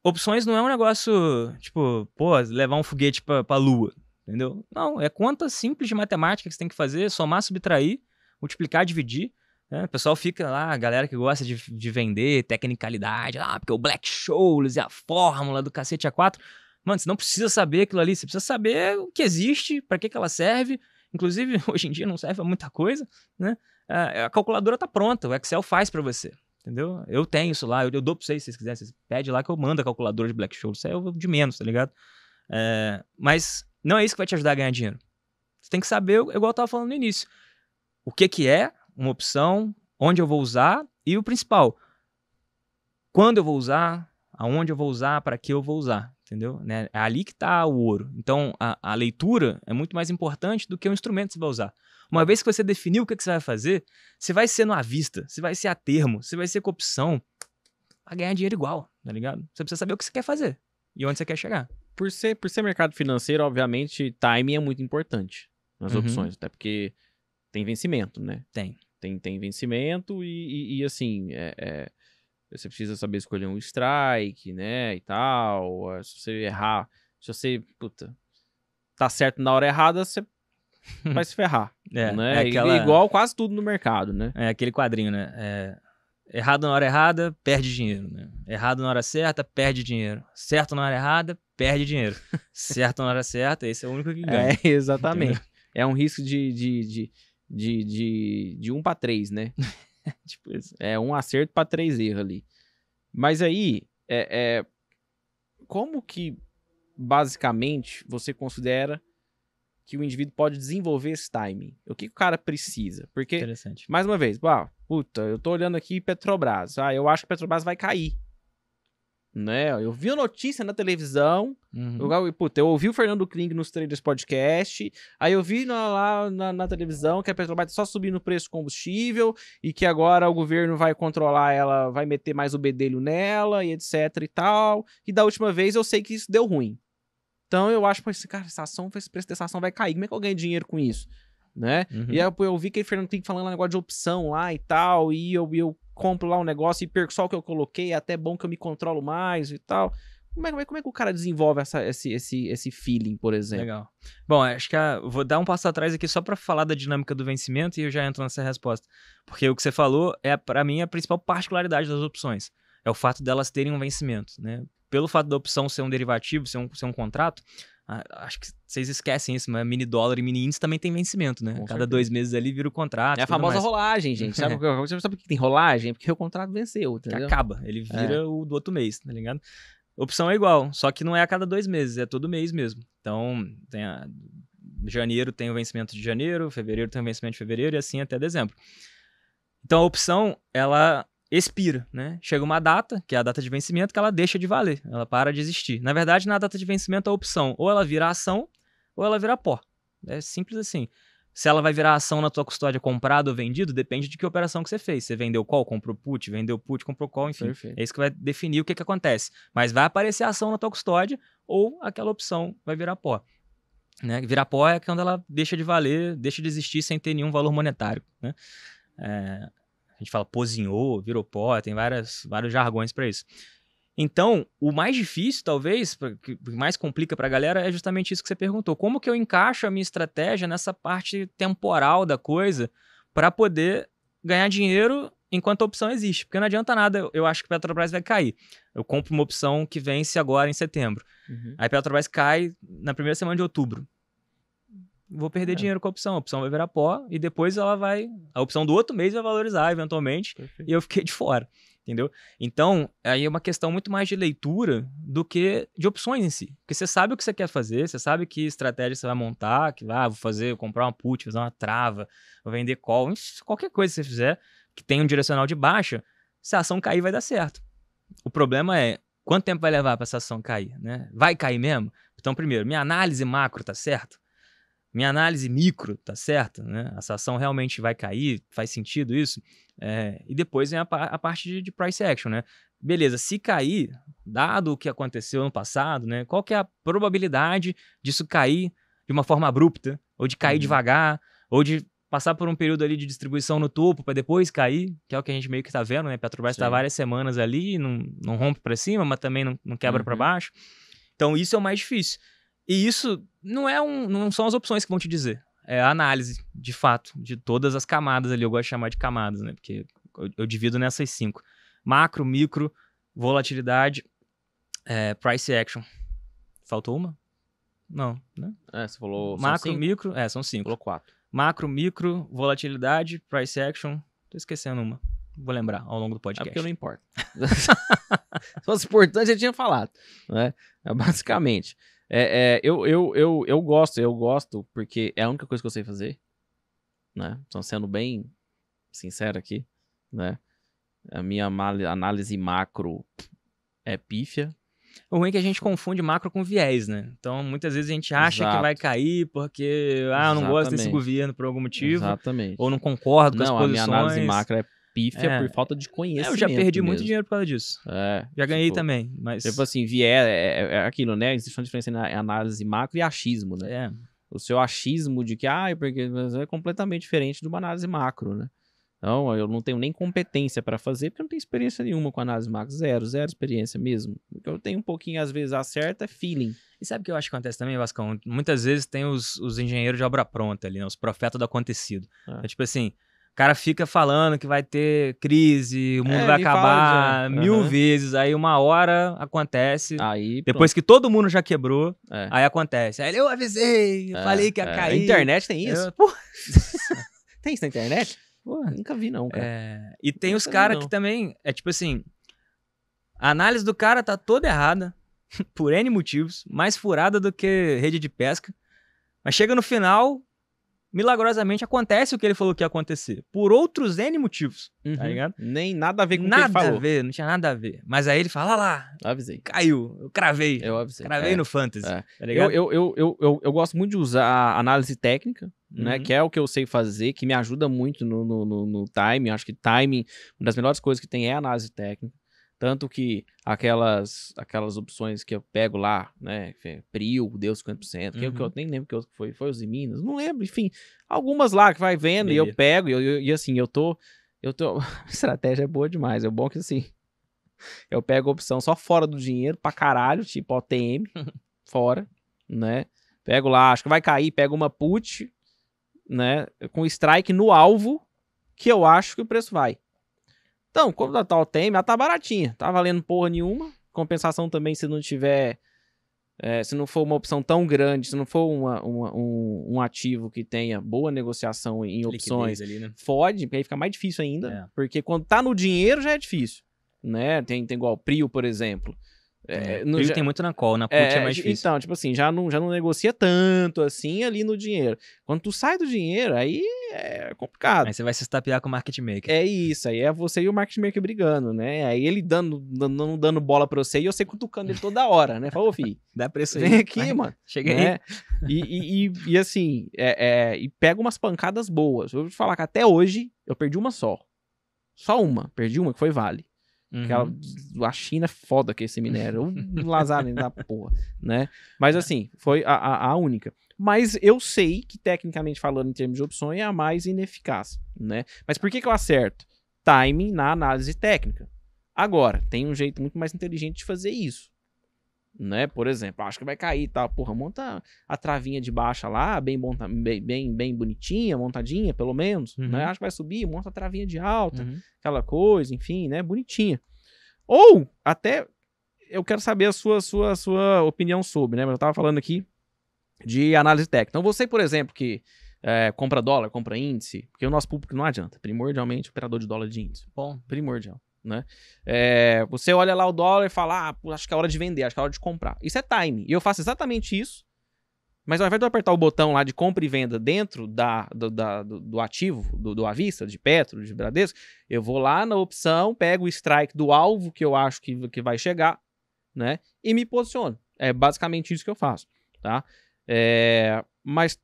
opções não é um negócio, tipo, pô, levar um foguete pra, pra lua, entendeu? Não, é conta simples de matemática que você tem que fazer, somar, subtrair, multiplicar, dividir. Né? O pessoal fica lá, a galera que gosta de, de vender tecnicalidade, ah, porque o Black Scholes e a fórmula do cacete A4. Mano, você não precisa saber aquilo ali, você precisa saber o que existe, para que, que ela serve. Inclusive, hoje em dia não serve a muita coisa, né? É, a calculadora tá pronta, o Excel faz para você, entendeu? Eu tenho isso lá, eu, eu dou para vocês se vocês quiserem, vocês pedem lá que eu mando a calculadora de Black Scholes, isso aí eu de menos, tá ligado? É, mas não é isso que vai te ajudar a ganhar dinheiro. Você tem que saber, igual eu estava falando no início, o que, que é uma opção, onde eu vou usar e o principal, quando eu vou usar, aonde eu vou usar, para que eu vou usar, entendeu? Né? É ali que está o ouro. Então, a, a, leitura é muito mais importante do que o instrumento que você vai usar. Uma vez que você definiu o que, que você vai fazer, você vai ser no à vista, você vai ser a termo, você vai ser com opção, vai ganhar dinheiro igual, tá ligado? Você precisa saber o que você quer fazer e onde você quer chegar por ser, por ser mercado financeiro, obviamente, timing é muito importante nas uhum. opções, até porque tem vencimento, né? Tem. Tem, tem vencimento e, e, e assim, é, é, você precisa saber escolher um strike, né, e tal. É, se você errar, se você, puta, tá certo na hora errada, você vai se ferrar, é, né? É aquela... Igual quase tudo no mercado, né? É aquele quadrinho, né? É... Errado na hora errada, perde dinheiro, né? Errado na hora certa, perde dinheiro. Certo na hora errada, perde dinheiro. certo na hora certa, esse é o único que ganha. É, exatamente. Entendeu? É um risco de, de, de, de, de, de para três né? tipo É um acerto para três erros ali. Mas aí, é, é, como que basicamente você considera que o indivíduo pode desenvolver esse timing? O que o cara precisa? Porque, mais uma vez, ah, puta, eu tô olhando aqui Petrobras. Ah, eu acho que Petrobras vai cair né? Eu vi a notícia na televisão, uhum. eu, puta, eu ouvi o Fernando Kling nos trailers podcast, aí eu vi na, lá na, na, televisão que a Petrobras tá só subindo o preço do combustível e que agora o governo vai controlar ela, vai meter mais o bedelho nela e etc e tal. E da última vez eu sei que isso deu ruim. Então eu acho que esse cara, essa ação, esse preço dessa ação vai cair. Como é que eu ganho dinheiro com isso? né? Uhum. E aí eu, eu vi que o Fernando tem falando um negócio de opção lá e tal, e eu, eu compro lá um negócio e perco só o que eu coloquei, é até bom que eu me controlo mais e tal. Como é, como é, como é que o cara desenvolve essa, esse, esse, esse feeling, por exemplo? Legal. Bom, acho que a, vou dar um passo atrás aqui só para falar da dinâmica do vencimento e eu já entro nessa resposta. Porque o que você falou é, para mim, a principal particularidade das opções. É o fato delas terem um vencimento, né? Pelo fato da opção ser um derivativo, ser um, ser um contrato, ah, acho que vocês esquecem isso, mas mini dólar e mini índice também tem vencimento, né? Com Cada certeza. dois meses ali vira o contrato. É a famosa mais. rolagem, gente. Sabe, é. por é que tem rolagem? Porque o contrato venceu, Que acaba, ele é. vira é. o do outro mês, tá ligado? Opção é igual, só que não é a cada dois meses, é todo mês mesmo. Então, tem a... janeiro tem o vencimento de janeiro, fevereiro tem o vencimento de fevereiro e assim até dezembro. Então, a opção, ela expira, né? Chega uma data, que é a data de vencimento, que ela deixa de valer, ela para de existir. Na verdade, na data de vencimento a opção ou ela vira ação ou ela vira pó. É simples assim. Se ela vai virar ação na tua custódia comprado ou vendido, depende de que operação que você fez. Você vendeu qual, comprou put, vendeu put, comprou qual, enfim. Perfeito. É isso que vai definir o que, que acontece. Mas vai aparecer ação na tua custódia ou aquela opção vai virar pó. Né? Virar pó é quando ela deixa de valer, deixa de existir sem ter nenhum valor monetário. Né? É, gente fala pozinhou, virou pó, tem várias, vários jargões para isso. Então, o mais difícil, talvez, o que mais complica para a galera é justamente isso que você perguntou. Como que eu encaixo a minha estratégia nessa parte temporal da coisa para poder ganhar dinheiro enquanto a opção existe? Porque não adianta nada, eu acho que a Petrobras vai cair. Eu compro uma opção que vence agora em setembro. Uhum. Aí a Petrobras cai na primeira semana de outubro vou perder é. dinheiro com a opção. A opção vai virar pó e depois ela vai. A opção do outro mês vai valorizar eventualmente Perfeito. e eu fiquei de fora. Entendeu? Então, aí é uma questão muito mais de leitura do que de opções em si. Porque você sabe o que você quer fazer, você sabe que estratégia você vai montar, que ah, vou fazer, vou comprar uma put, fazer uma trava, vou vender call, qualquer coisa que você fizer que tem um direcional de baixa, se a ação cair vai dar certo. O problema é quanto tempo vai levar para essa ação cair, né? Vai cair mesmo? Então, primeiro, minha análise macro tá certo? minha análise micro, tá certo? Né? Essa ação realmente vai cair? Faz sentido isso? É, e depois vem a, a parte de, de, price action, né? Beleza, se cair, dado o que aconteceu no passado, né? Qual que é a probabilidade disso cair de uma forma abrupta? Ou de cair uhum. devagar? Ou de passar por um período ali de distribuição no topo para depois cair, que é o que a gente meio que tá vendo, né? Petrobras está várias semanas ali, não, não rompe para cima, mas também não, não quebra uhum. para baixo. Então, isso é o mais difícil. E isso não é um, não são as opções que vão te dizer. É a análise, de fato, de todas as camadas ali. Eu gosto de chamar de camadas, né? Porque eu, eu divido nessas cinco: macro, micro, volatilidade, é, price action. Faltou uma? Não, né? É, você falou. Macro, micro. É, são cinco. Falou quatro. Macro, micro, volatilidade, price action. Tô esquecendo uma. Vou lembrar ao longo do podcast. É porque não importa. Se fosse importante, eu tinha falado. Né? É, basicamente. É, é, eu, eu, eu, eu gosto, eu gosto, porque é a única coisa que eu sei fazer. Né? Então, sendo bem sincero aqui, né? A minha análise macro é pífia. O ruim é que a gente confunde macro com viés, né? Então, muitas vezes a gente acha Exato. que vai cair porque, ah, eu não Exatamente. gosto desse governo por algum motivo. Exatamente. Ou não concordo com não, as posições. Não, a minha análise macro é pífia é. por falta de conhecimento. É, eu já perdi mesmo. muito dinheiro por causa disso. É, já ganhei tipo, também, mas... Tipo assim, vier, é, é, é aquilo, né? Existe uma diferença entre análise macro e achismo, né? É. O seu achismo de que, ah, porque é completamente diferente de uma análise macro, né? Então, eu não tenho nem competência para fazer, porque eu não tenho experiência nenhuma com análise macro. Zero, zero experiência mesmo. O que eu tenho um pouquinho, às vezes, acerta, é feeling. E sabe o que eu acho que acontece também, Vascão? Muitas vezes tem os, os engenheiros de obra pronta ali, né? Os profetas do acontecido. É, é tipo assim, o cara fica falando que vai ter crise, o mundo é, vai acabar mil uhum. vezes, aí uma hora acontece. Aí, depois que todo mundo já quebrou, é. aí acontece. Aí eu avisei, é, falei que ia é. cair. A internet tem isso? Eu... tem isso na internet? Pô, nunca vi não, cara. É, e tem nunca os caras que também, é tipo assim, a análise do cara tá toda errada, por N motivos, mais furada do que rede de pesca. Mas chega no final, milagrosamente acontece o que ele falou que ia acontecer. Por outros N motivos, tá uhum. tá ligado? Nem nada a ver com nada o que ele falou. Nada a ver, não tinha nada a ver. Mas aí ele fala ah lá. Avisei. Caiu, eu cravei. Eu avisei. Cravei é, no fantasy, é. tá ligado? Eu, eu, eu, eu, eu, gosto muito de usar análise técnica, né, uhum. né? Que é o que eu sei fazer, que me ajuda muito no, no, no, no timing. Acho que timing, uma das melhores coisas que tem é análise técnica. Tanto que aquelas aquelas opções que eu pego lá, né? É Prio, Deus 50%, uhum. É que eu uhum. nem lembro que foi, foi os Minas, não lembro, enfim, algumas lá que vai vendo e eu pego e, eu, e assim, eu tô. Eu tô. A estratégia é boa demais. É bom que assim. Eu pego a opção só fora do dinheiro pra caralho, tipo OTM, fora, né? Pego lá, acho que vai cair, pego uma put, né? Com strike no alvo, que eu acho que o preço vai. Então, quando da tal tem, ela tá baratinha, tá valendo porra nenhuma. Compensação também, se não tiver. É, se não for uma opção tão grande, se não for uma, uma, um, um, ativo que tenha boa negociação em opções, ali, né? fode, porque aí fica mais difícil ainda. É. Porque quando tá no dinheiro já é difícil. Né? Tem, tem igual o Prio, por exemplo. É, né? no, ele já, tem muito na call, na put é, é, mais difícil. Então, tipo assim, já não, já não negocia tanto assim ali no dinheiro. Quando tu sai do dinheiro, aí é complicado. Aí você vai se estapear com o market maker. É isso, aí é você e o market maker brigando, né? Aí ele dando, dando, dando bola pra você e você cutucando ele toda hora, né? Falou, filho. Dá preço aí. Vem aqui, vai, mano. cheguei né? aí. E, e, e, e assim, é, é, e pega umas pancadas boas. Eu vou te falar que até hoje eu perdi uma só. Só uma. Perdi uma que foi vale. Uhum. a China é foda que esse minério. o Lazarene da porra, né? Mas é. assim, foi a, a, a, única. Mas eu sei que, tecnicamente falando, em termos de opções, é a mais ineficaz, né? Mas por que, que eu acerto? Timing na análise técnica. Agora, tem um jeito muito mais inteligente de fazer isso né? Por exemplo, acho que vai cair e tá? tal. Porra, monta a travinha de baixa lá, bem, monta, bem, bem, bem bonitinha, montadinha, pelo menos. Né, uhum. Né? Acho que vai subir, monta a travinha de alta, uhum. aquela coisa, enfim, né? Bonitinha. Ou até eu quero saber a sua, sua, sua opinião sobre, né? Mas eu tava falando aqui de análise técnica. Então, você, por exemplo, que é, compra dólar, compra índice, porque o nosso público não adianta. Primordialmente, operador de dólar de índice. Bom, primordial. Né? É, você olha lá o dólar e fala, ah, acho que é hora de vender, acho que é hora de comprar. Isso é time. E eu faço exatamente isso, mas ao invés de eu apertar o botão lá de compra e venda dentro da, do, da, do, do ativo, do, do Avista, de Petro, de Bradesco, eu vou lá na opção, pego o strike do alvo que eu acho que, que vai chegar, né? E me posiciono. É basicamente isso que eu faço, tá? É, mas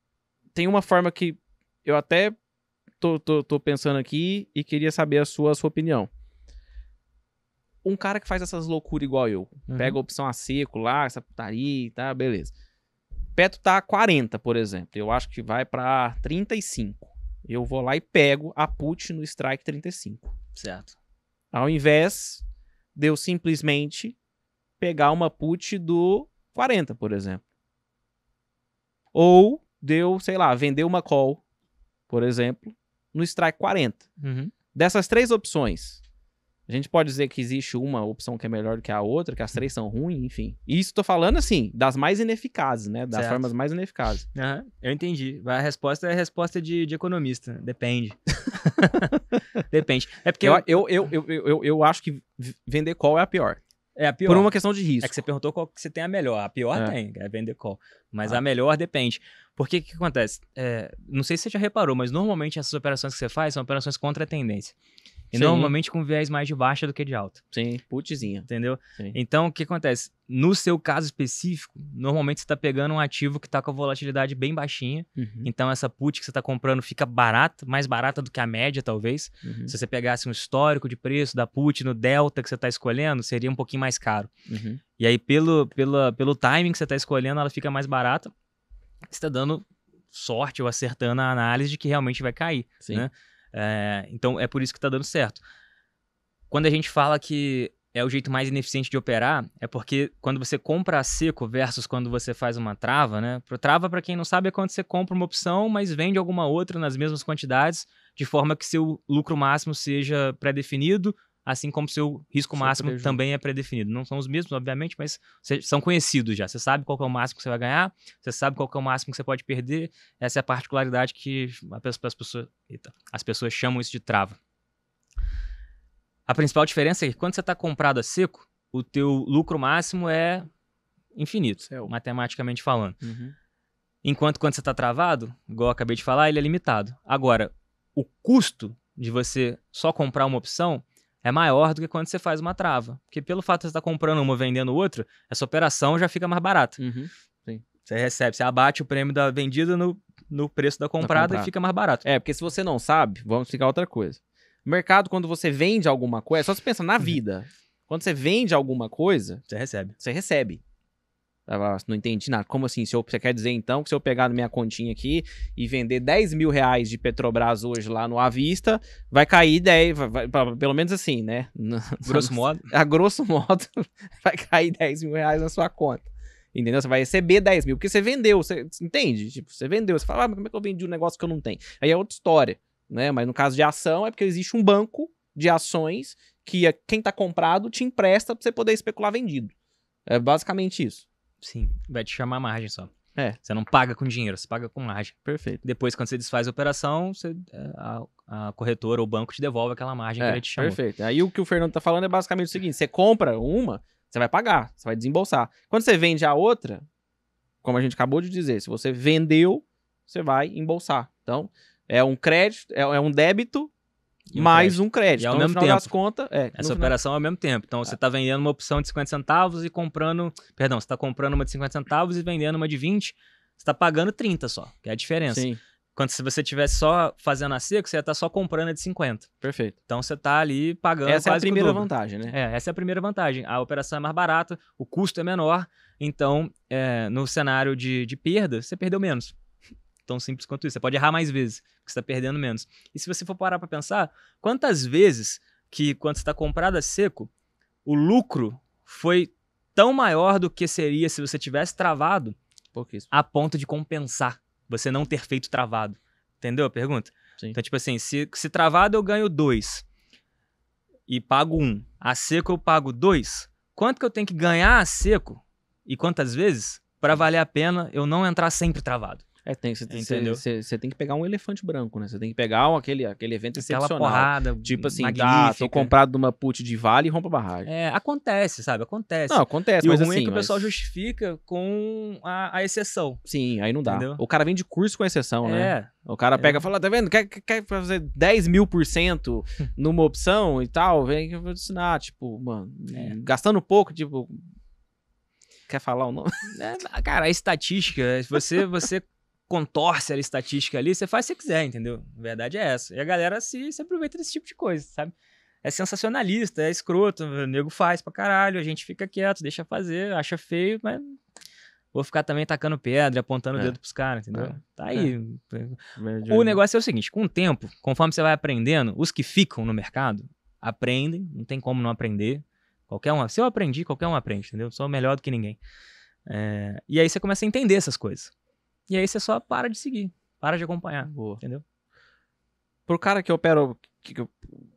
tem uma forma que eu até tô, tô, tô pensando aqui e queria saber a sua, a sua opinião um cara que faz essas loucuras igual eu, uhum. pega a opção a seco lá, essa putaria e tá, beleza. peto tá a 40, por exemplo. Eu acho que vai para 35. Eu vou lá e pego a put no strike 35. Certo. Ao invés de eu simplesmente pegar uma put do 40, por exemplo. Ou deu, sei lá, vender uma call, por exemplo, no strike 40. Uhum. Dessas três opções, a gente pode dizer que existe uma opção que é melhor do que a outra, que as três são ruins, enfim. E isso tô falando, assim, das mais ineficazes, né? Das certo. formas mais ineficazes. Uhum, eu entendi. A resposta é a resposta de, de economista. Depende. Depende. É porque... Eu, eu, eu, eu, eu, eu, acho que vender qual é a pior. É a pior. Por uma questão de risco. É que você perguntou qual que você tem a melhor. A pior é. tem, é vender qual Mas ah. a melhor depende. Porque o que acontece? É, não sei se você já reparou, mas normalmente essas operações que você faz são operações contra a tendência. E normalmente com viés mais de baixa do que de alta. Sim, putzinha. Entendeu? Sim. Então, o que acontece? No seu caso específico, normalmente você está pegando um ativo que está com a volatilidade bem baixinha. Uhum. Então, essa put que você está comprando fica barata, mais barata do que a média, talvez. Uhum. Se você pegasse um histórico de preço da put no delta que você está escolhendo, seria um pouquinho mais caro. Uhum. E aí, pelo, pelo, pelo timing que você está escolhendo, ela fica mais barata. Você está dando sorte ou acertando a análise de que realmente vai cair. Sim. Né? É, então é por isso que está dando certo. Quando a gente fala que é o jeito mais ineficiente de operar, é porque quando você compra a seco versus quando você faz uma trava, né? Trava, para quem não sabe, é quando você compra uma opção, mas vende alguma outra nas mesmas quantidades, de forma que seu lucro máximo seja pré-definido assim como seu risco seu máximo prejuízo. também é predefinido. Não são os mesmos, obviamente, mas são conhecidos já. Você sabe qual é o máximo que você vai ganhar, você sabe qual é o máximo que você pode perder. Essa é a particularidade que as pessoas, eita, as pessoas chamam isso de trava. A principal diferença é que quando você está comprado a seco, o teu lucro máximo é infinito, Céu. matematicamente falando. Uhum. Enquanto quando você está travado, igual eu acabei de falar, ele é limitado. Agora, o custo de você só comprar uma opção é maior do que quando você faz uma trava. Porque pelo fato de você estar tá comprando uma vendendo outra, essa operação já fica mais barata. Uhum. Você recebe, você abate o prêmio da vendida no, no preço da comprada, e fica mais barato. É, porque se você não sabe, vamos explicar outra coisa. mercado, quando você vende alguma coisa, só se pensa na uhum. vida. Quando você vende alguma coisa. Você recebe. Você recebe. Ela, não entendi nada. Como assim? Se eu, você quer dizer então que se eu pegar na minha continha aqui e vender 10 mil reais de Petrobras hoje lá no Avista, vai cair 10, vai, vai, pelo menos assim, né? Grosso modo. A grosso modo, vai cair 10 mil reais na sua conta. Entendeu? Você vai receber 10 mil, porque você vendeu, você, entende? Tipo, você vendeu, você fala, ah, mas como é que eu vendi um negócio que eu não tenho? Aí é outra história, né? Mas no caso de ação, é porque existe um banco de ações que é, quem está comprado te empresta para você poder especular vendido. É basicamente isso. Sim, vai te chamar margem só. É. Você não paga com dinheiro, você paga com margem. Perfeito. Depois, quando você desfaz a operação, você, é, a, a corretora ou o banco te devolve aquela margem é, que ele te chamou. Perfeito. Aí o que o Fernando tá falando é basicamente o seguinte: você compra uma, você vai pagar, você vai desembolsar. Quando você vende a outra, como a gente acabou de dizer, se você vendeu, você vai embolsar. Então, é um crédito, é, é um débito um mais crédito. um crédito. E ao então, mesmo tempo. das contas, é, essa operação é ao mesmo tempo. Então, você está é. vendendo uma opção de 50 centavos e comprando. Perdão, você está comprando uma de 50 centavos e vendendo uma de 20. Você está pagando 30 só, que é a diferença. Sim. Quando se você tivesse só fazendo a seco, você ia estar tá só comprando a de 50. Perfeito. Então você está ali pagando. Essa é a primeira vantagem, né? É, essa é a primeira vantagem. A operação é mais barata, o custo é menor. Então, é, no cenário de, de perda, você perdeu menos tão simples quanto isso. Você pode errar mais vezes, porque você está perdendo menos. E se você for parar para pensar, quantas vezes que quando está comprado a seco, o lucro foi tão maior do que seria se você tivesse travado, a ponto de compensar você não ter feito travado. Entendeu a pergunta? Sim. Então, tipo assim, se, se travado eu ganho dois e pago um, a seco eu pago dois, quanto que eu tenho que ganhar a seco e quantas vezes para valer a pena eu não entrar sempre travado? É, tem, você tem que pegar um elefante branco, né? Você tem que pegar um, aquele, aquele evento Aquela excepcional. Porrada, tipo assim, tá, tô comprado numa put de vale e rompa barragem. É, acontece, sabe? Acontece. Não, acontece, e mas o ruim é assim, que o pessoal justifica com a, a, exceção. Sim, aí não dá. Entendeu? O cara vem de curso com exceção, né? é. né? O cara é. pega e é. fala, tá vendo? Quer, quer fazer 10 mil por cento numa opção e tal? Vem que eu vou ensinar, tipo, mano, é. gastando pouco, tipo, Quer falar o nome? É, cara, a estatística, você, você contorce a estatística ali, você faz o que você quiser, entendeu? A verdade é essa. E a galera se, se aproveita desse tipo de coisa, sabe? É sensacionalista, é escroto, o nego faz pra caralho, a gente fica quieto, deixa fazer, acha feio, mas vou ficar também tacando pedra, apontando é. o dedo pros caras, entendeu? É. Tá é. aí. É. O negócio é o seguinte: com o tempo, conforme você vai aprendendo, os que ficam no mercado aprendem, não tem como não aprender. Qualquer um, se eu aprendi, qualquer um aprende, entendeu? Sou melhor do que ninguém. É, e aí você começa a entender essas coisas. E aí você só para de seguir, para de acompanhar, Boa. entendeu? Pro cara que opera que, que,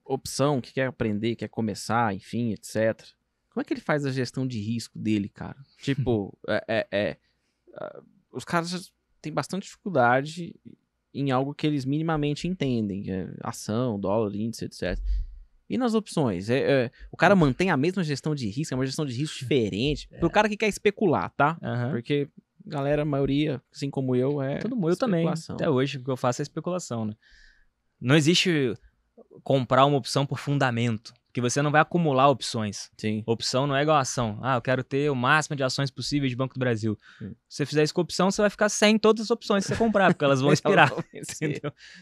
opção, que quer aprender, quer começar, enfim, etc. Como é que ele faz a gestão de risco dele, cara? Tipo, é, é, é, os caras têm bastante dificuldade em algo que eles minimamente entendem, é ação, dólar, índice, etc. E nas opções? É, é, o cara uhum. mantém a mesma gestão de risco, é uma gestão de risco diferente. É. Pro cara que quer especular, tá? Uhum. Porque galera, a maioria, assim como eu, é. Todo mundo eu também. Até hoje, o que eu faço é especulação, né? Não existe comprar uma opção por fundamento. Porque você não vai acumular opções. Sim. Opção não é igual a ação. Ah, eu quero ter o máximo de ações possíveis de Banco do Brasil. Sim. Se você fizer isso com opção, você vai ficar sem todas as opções que você comprar, porque elas vão expirar.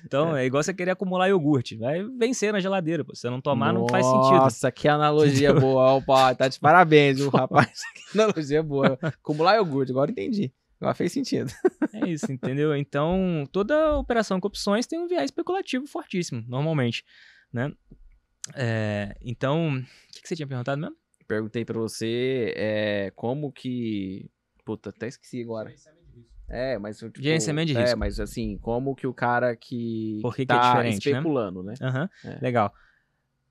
então, é. é. igual você querer acumular iogurte. Vai vencer na geladeira. Pô. Se você não tomar, Nossa, não faz sentido. Nossa, que analogia boa. Opa, tá de parabéns, viu, rapaz. que analogia boa. Acumular iogurte, agora entendi. Agora fez sentido. é isso, entendeu? Então, toda operação com opções tem um viés especulativo fortíssimo, normalmente, né? É, então, o que, que, você tinha perguntado mesmo? Perguntei para você é, como que. Puta, até esqueci agora. É, mas tipo, gerenciamento de é, risco. É, mas assim, como que o cara que, Por que, tá que é tá diferente, né? especulando, né? né? Uhum, é. Legal.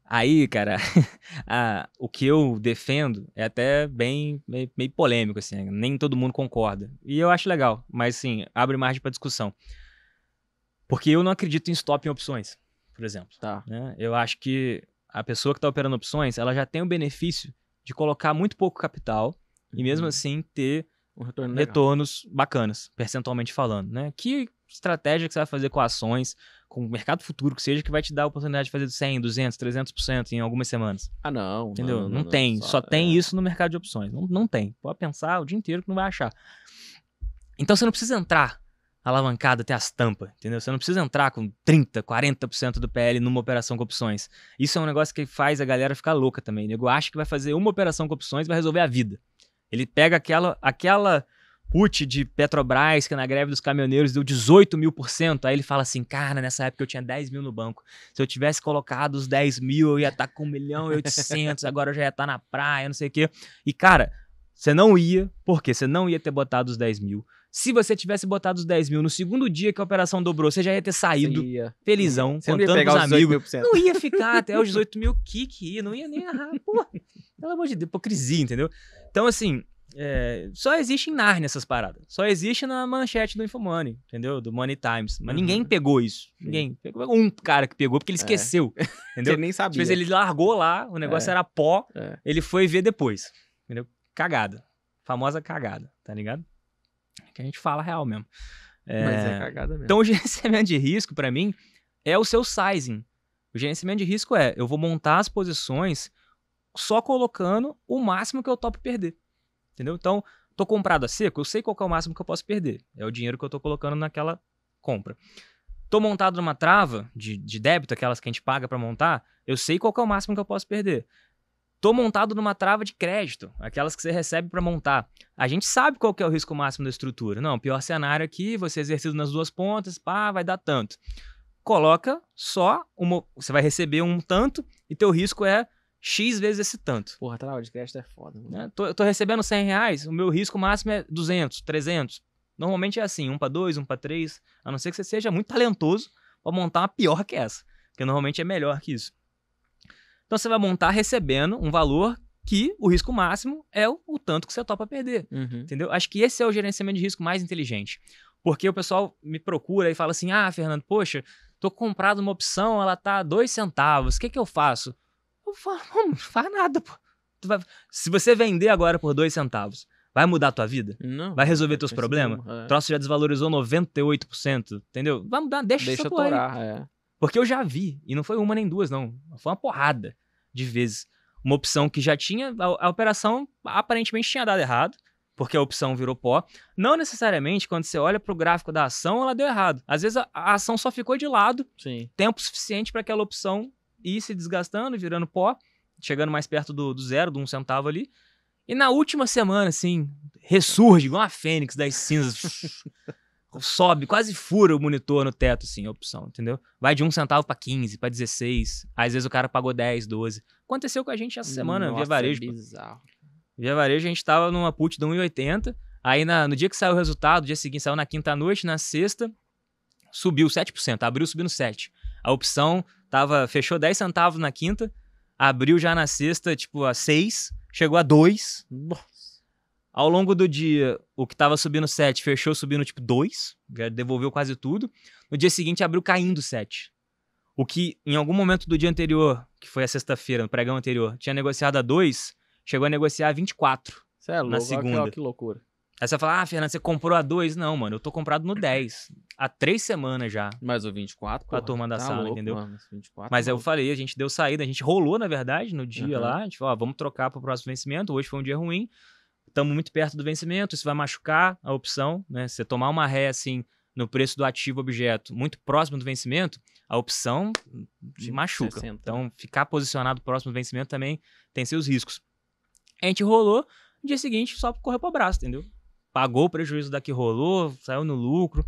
Aí, cara, a, o que eu defendo é até bem meio, meio, polêmico, assim, nem todo mundo concorda. E eu acho legal, mas assim, abre margem para discussão. Porque eu não acredito em stop em opções por exemplo. Tá. Né? Eu acho que a pessoa que está operando opções, ela já tem o benefício de colocar muito pouco capital uhum. e mesmo uhum. assim ter um retorno retornos bacanas, percentualmente falando, né? Que estratégia que você vai fazer com ações, com o mercado futuro que seja, que vai te dar a oportunidade de fazer 100, 200, 300% em algumas semanas? Ah, não. Entendeu? Não, não, não tem. Só, só tem é... isso no mercado de opções. Não, não tem. Pode pensar o dia inteiro que não vai achar. Então você não precisa entrar alavancado até as tampas, entendeu? Você não precisa entrar com 30%, 40% do PL numa operação com opções. Isso é um negócio que faz a galera ficar louca também. O nego acha que vai fazer uma operação com opções e vai resolver a vida. Ele pega aquela, aquela put de Petrobras, que é na greve dos caminhoneiros deu 18 mil por cento. Aí ele fala assim, cara, nessa época eu tinha 10 mil no banco. Se eu tivesse colocado os 10 mil, eu ia estar tá com 1 milhão e 800, agora eu já ia estar tá na praia, não sei o quê. E, cara, você não ia, porque você não ia ter botado os 10 mil. Se você tivesse botado os 10 mil no segundo dia que a operação dobrou, você já ia ter saído ia. felizão, você contando os amigos. Não ia ficar até os 18 mil, que que ia? Não ia nem errar. Pô, pelo amor de Deus, hipocrisia, entendeu? Então, assim, é, só existe em Narnia essas paradas. Só existe na manchete do InfoMoney, entendeu? Do Money Times. Mas uhum. ninguém pegou isso. Ninguém. Pegou um cara que pegou porque ele é. esqueceu. É. Entendeu? nem sabia. Mas tipo, ele largou lá, o é. negócio é. era pó, é. ele foi ver depois. Entendeu? Cagada. Famosa cagada, tá ligado? Que a gente fala real mesmo. É... Mas é cagada mesmo. Então, o gerenciamento de risco, para mim, é o seu sizing. O gerenciamento de risco é: eu vou montar as posições só colocando o máximo que eu topo perder. Entendeu? Então, tô comprado a seco, eu sei qual é o máximo que eu posso perder. É o dinheiro que eu tô colocando naquela compra. Tô montado numa trava de, de débito, aquelas que a gente paga para montar, eu sei qual é o máximo que eu posso perder. Tô montado numa trava de crédito, aquelas que você recebe para montar. A gente sabe qual que é o risco máximo da estrutura. Não, pior cenário aqui, você exercido nas duas pontas, pá, vai dar tanto. Coloca só uma, você vai receber um tanto e teu risco é X vezes esse tanto. Porra, trava de crédito é foda. Né? Tô, tô recebendo 100 reais, o meu risco máximo é 200, 300. Normalmente é assim, um para dois, um para três, a não ser que você seja muito talentoso para montar uma pior que essa, que normalmente é melhor que isso. Então você vai montar recebendo um valor que o risco máximo é o, o tanto que você topa perder. Uhum. Entendeu? Acho que esse é o gerenciamento de risco mais inteligente. Porque o pessoal me procura e fala assim: ah, Fernando, poxa, tô comprado uma opção, ela tá a dois centavos, o que, que eu faço? Eu falo, não, faz nada, pô. Vai... Se você vender agora por dois centavos, vai mudar a tua vida? Não. Vai resolver teus problemas? é. O troço já desvalorizou 98%, entendeu? Vai mudar, deixa, deixa essa porra torar, é. Porque eu já vi, e não foi uma nem duas, não. Foi uma porrada de vezes. Uma opção que já tinha. A, a operação aparentemente tinha dado errado, porque a opção virou pó. Não necessariamente, quando você olha para o gráfico da ação, ela deu errado. Às vezes a, a ação só ficou de lado Sim. tempo suficiente para aquela opção ir se desgastando, virando pó, chegando mais perto do, do zero, do um centavo ali. E na última semana, assim, ressurge igual a fênix das cinzas. sobe, quase fura o monitor no teto, assim, a opção, entendeu? Vai de um centavo para 15, para 16. Às vezes o cara pagou 10, 12. Aconteceu com a gente essa semana, Nossa, via é varejo. É bizarro. Via varejo, a gente tava numa put de 1,80. Aí na, no dia que saiu o resultado, no dia seguinte saiu na quinta-noite, na sexta, subiu 7%, abriu subindo 7%. A opção tava, fechou 10 centavos na quinta, abriu já na sexta, tipo, a 6, chegou a 2. Nossa. Ao longo do dia, o que estava subindo 7 fechou subindo tipo 2, já devolveu quase tudo. No dia seguinte abriu caindo 7. O que em algum momento do dia anterior, que foi a sexta-feira, no pregão anterior, tinha negociado a 2, chegou a negociar a 24. Você é louco, na segunda. que, que loucura. Aí você fala, ah, Fernando, você comprou a 2? Não, mano, eu tô comprado no 10. Há três semanas já. Mas o 24, porra, a turma da tá sala, louco, entendeu? Mano, 24, Mas eu falei, a gente deu saída, a gente rolou, na verdade, no dia uhum. lá. A gente falou, ah, vamos trocar pro próximo vencimento. Hoje foi um dia ruim estamos muito perto do vencimento, isso vai machucar a opção, né? Se você tomar uma ré assim no preço do ativo objeto muito próximo do vencimento, a opção se hum, machuca. 60. Então, né? ficar posicionado próximo do vencimento também tem seus riscos. A gente rolou, no dia seguinte só correu para o braço, entendeu? Pagou o prejuízo da que rolou, saiu no lucro.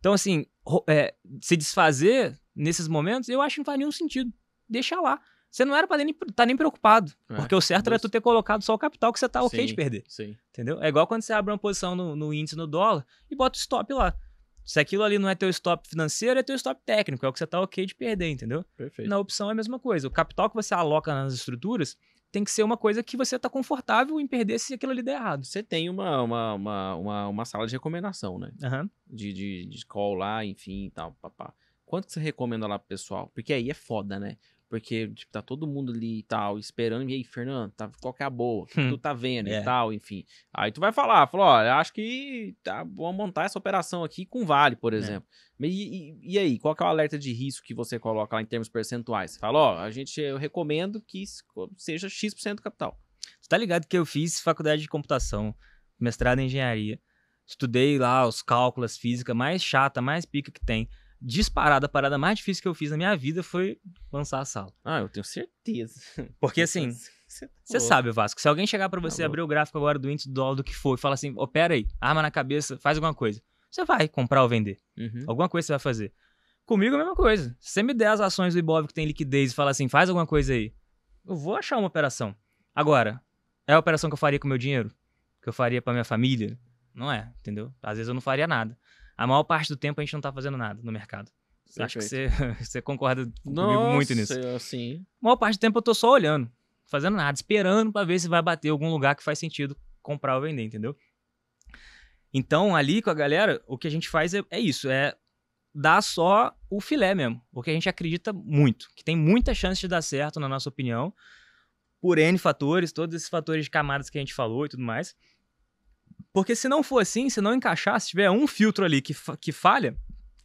Então, assim, é, se desfazer nesses momentos, eu acho que não faz nenhum sentido. Deixa lá. Você não era pra nem, tá nem preocupado. É, porque o certo era tu ter colocado só o capital que você tá ok sim, de perder. Sim. Entendeu? É igual quando você abre uma posição no, no índice, no dólar, e bota o stop lá. Se aquilo ali não é teu stop financeiro, é teu stop técnico. É o que você tá ok de perder, entendeu? Perfeito. Na opção é a mesma coisa. O capital que você aloca nas estruturas tem que ser uma coisa que você tá confortável em perder se aquilo ali der errado. Você tem uma, uma, uma, uma, uma sala de recomendação, né? Uhum. De, de, de call lá, enfim e tal, papá. Quanto que você recomenda lá pro pessoal? Porque aí é foda, né? Porque, tipo, tá todo mundo ali e tal, esperando. E aí, Fernando, tá, qual que é a boa? tu hum. tá vendo é. e tal, enfim. Aí tu vai falar, falou, olha, acho que tá bom montar essa operação aqui com Vale, por é. exemplo. É. E, e, e, aí, qual que é o alerta de risco que você coloca lá em termos percentuais? Você fala, ó, a gente, eu recomendo que seja X% do capital. Tu tá ligado que eu fiz faculdade de computação, mestrado em engenharia. Estudei lá os cálculos, física mais chata, mais pica que tem disparada, a parada mais difícil que eu fiz na minha vida foi lançar a sala. Ah, eu tenho certeza. Porque assim, tá você tá sabe, Vasco, se alguém chegar para tá você tá abrir o gráfico agora do índice do dólar do que for e falar assim, opera aí, arma na cabeça, faz alguma coisa. Você vai comprar ou vender. Uhum. Alguma coisa você vai fazer. Comigo a mesma coisa. Se você me der as ações do Ibov que tem liquidez e falar assim, faz alguma coisa aí, eu vou achar uma operação. Agora, é a operação que eu faria com o meu dinheiro? Que eu faria para minha família? Não é, entendeu? Às vezes eu não faria nada a maior parte do tempo a gente não tá fazendo nada no mercado. Perfeito. Acho que você, você concorda Nossa, muito nisso. A maior parte do tempo eu tô só olhando, fazendo nada, esperando para ver se vai bater algum lugar que faz sentido comprar ou vender, entendeu? Então, ali com a galera, o que a gente faz é, é isso, é dar só o filé mesmo, porque a gente acredita muito, que tem muita chance de dar certo, na nossa opinião, por N fatores, todos esses fatores de camadas que a gente falou e tudo mais. Porque se não for assim, se não encaixar, se tiver um filtro ali que, fa que falha,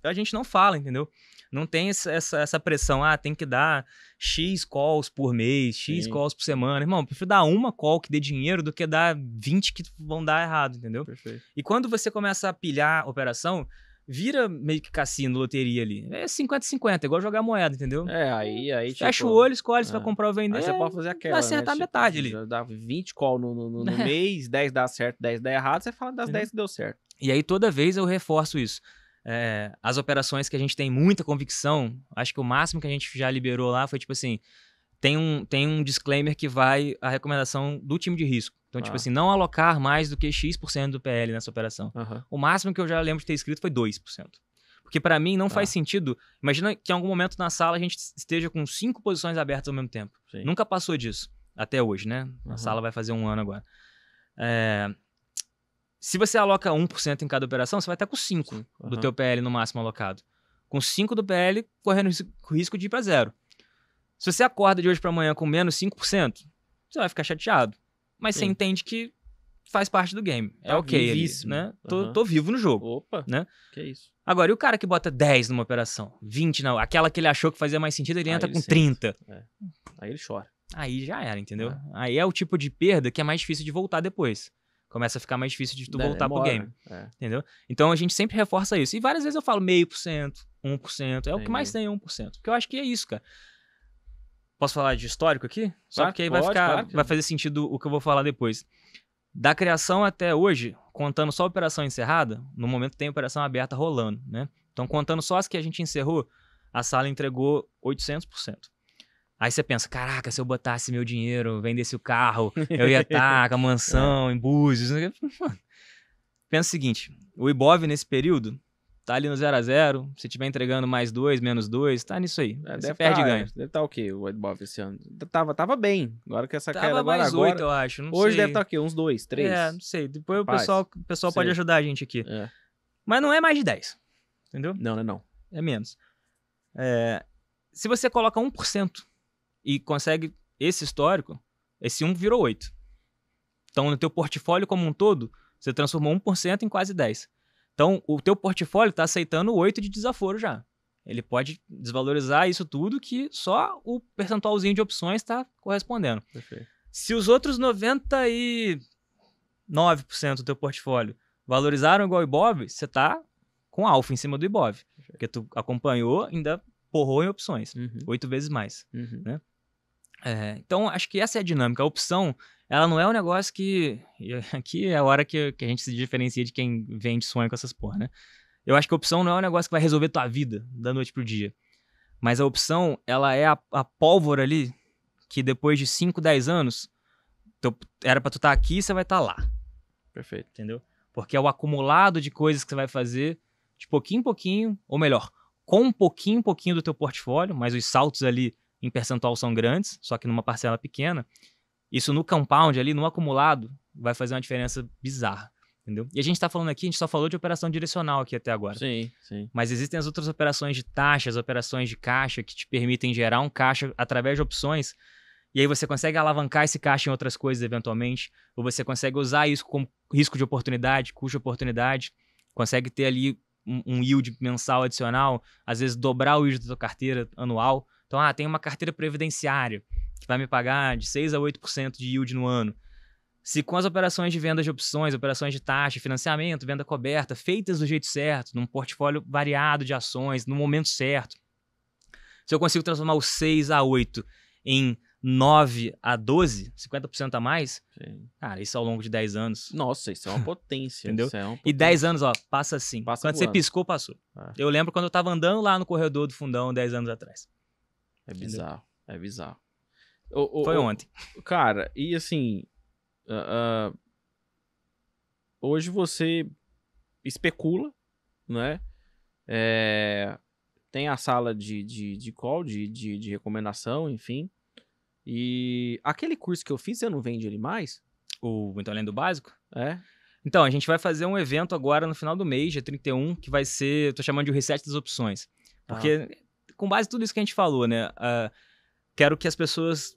a gente não fala, entendeu? Não tem essa, essa, essa, pressão, ah, tem que dar X calls por mês, X Sim. calls por semana. Irmão, prefiro dar uma call que dê dinheiro do que dar 20 que vão dar errado, entendeu? Perfeito. E quando você começa a pilhar a operação, vira meio que cassino, loteria ali. É 50-50, igual jogar moeda, entendeu? É, aí. aí Fecha tipo, o olho, escolhe se é. vai comprar ou vender. Aí você pode fazer aquela. Vai acertar né? Tipo, metade tipo, ali. Dá 20 call no, no, no é. mês, 10 dá certo, 10 dá errado, você fala das é. 10 que deu certo. E aí toda vez eu reforço isso. É, as operações que a gente tem muita convicção, acho que o máximo que a gente já liberou lá foi tipo assim: tem um, tem um disclaimer que vai a recomendação do time de risco. Então, tipo ah. tipo assim, não alocar mais do que X% do PL nessa operação. Uhum. O máximo que eu já lembro de ter escrito foi 2%. Porque para mim não faz ah. sentido. Imagina que em algum momento na sala a gente esteja com cinco posições abertas ao mesmo tempo. Sim. Nunca passou disso. Até hoje, né? Uhum. A sala vai fazer um ano agora. É... Se você aloca 1% em cada operação, você vai estar com 5 do teu PL no máximo alocado. Com 5 do PL, correndo risco de ir para zero. Se você acorda de hoje para amanhã com menos 5%, você vai ficar chateado. Mas Sim. você entende que faz parte do game. É tá é ok ali, né? Tô, uhum. tô vivo no jogo. Opa, né? que isso. Agora, e o cara que bota 10 numa operação? 20 na... Aquela que ele achou que fazia mais sentido, ele Aí entra ele com sente. 30. É. Aí ele chora. Aí já era, entendeu? É. Aí é o tipo de perda que é mais difícil de voltar depois. Começa a ficar mais difícil de tu voltar demora. pro game. É. Entendeu? Então a gente sempre reforça isso. E várias vezes eu falo meio por cento, 1%. É o que mais tem, 1%. Porque eu acho que é isso, cara. Posso falar de histórico aqui? Só claro, porque aí pode, vai ficar, claro. vai fazer sentido o que eu vou falar depois. Da criação até hoje, contando só a operação encerrada, no momento tem operação aberta rolando, né? Então, contando só as que a gente encerrou, a sala entregou 800%. Aí você pensa, caraca, se eu botasse meu dinheiro, vendesse o carro, eu ia estar tá com a mansão, é. em Búzios. Pensa o seguinte, o Ibov nesse período tá ali no 0x0. Se tiver entregando mais 2, menos 2, tá nisso aí. É, deve perde tá, ganho. É, deve estar tá o quê? O White Buff esse ano? Tava, tava bem. Agora que essa tava queda agora. mais oito, eu acho. hoje sei. deve estar tá o quê? Uns 2, 3. É, não sei. Depois Rapaz, o pessoal, o pessoal pode ajudar a gente aqui. É. Mas não é mais de 10. Entendeu? Não, não, é não. É menos. É, se você coloca 1% e consegue esse histórico, esse 1 virou 8. Então, no teu portfólio como um todo, você transformou 1% em quase 10. Então, o teu portfólio está aceitando 8 de desaforo já. Ele pode desvalorizar isso tudo que só o percentualzinho de opções está correspondendo. Perfeito. Se os outros 99% do teu portfólio valorizaram igual o Ibov, você está com alfa em cima do Ibov. Perfeito. Porque tu acompanhou, ainda porrou em opções. Uhum. Oito vezes mais. Uhum. Né? É, então, acho que essa é a dinâmica. A opção, ela não é um negócio que. Aqui é a hora que, que a gente se diferencia de quem vende sonho com essas porra, né? Eu acho que a opção não é um negócio que vai resolver tua vida da noite pro dia. Mas a opção, ela é a, a pólvora ali que depois de 5, 10 anos, tu, era pra tu estar tá aqui e você vai estar tá lá. Perfeito. Entendeu? Porque é o acumulado de coisas que você vai fazer de pouquinho em pouquinho, ou melhor, com um pouquinho em pouquinho do teu portfólio, mas os saltos ali em percentual são grandes, só que numa parcela pequena, isso no compound ali, no acumulado, vai fazer uma diferença bizarra. Entendeu? E a gente está falando aqui, a gente só falou de operação direcional aqui até agora. Sim, sim. Mas existem as outras operações de taxas, operações de caixa que te permitem gerar um caixa através de opções. E aí você consegue alavancar esse caixa em outras coisas eventualmente, ou você consegue usar isso como risco de oportunidade, custo de oportunidade, consegue ter ali um, um yield mensal adicional, às vezes dobrar o yield da sua carteira anual. Então, ah, tem uma carteira previdenciária que vai me pagar de 6 a 8% de yield no ano. Se com as operações de venda de opções, operações de taxa, financiamento, venda coberta, feitas do jeito certo, num portfólio variado de ações, no momento certo, se eu consigo transformar o 6 a 8 em 9 a 12, 50% a mais, Sim. cara, isso ao longo de 10 anos. Nossa, isso é uma potência. Entendeu? É uma potência. E 10 anos, ó, passa assim. Passa quando você piscou, passou. Ah. Eu lembro quando eu tava andando lá no corredor do fundão 10 anos atrás. É bizarro, Entendeu? é bizarro. O, o, Foi o, ontem. Cara, e assim. Uh, uh, hoje você especula, né? É, tem a sala de, de, de call, de, de, de, recomendação, enfim. E aquele curso que eu fiz, você não vende ele mais? O Muito Além do Básico? É. Então, a gente vai fazer um evento agora no final do mês, dia 31, que vai ser. Eu tô chamando de Reset das Opções. Tá. Porque ah com base em tudo isso que a gente falou, né? Uh, quero que as pessoas,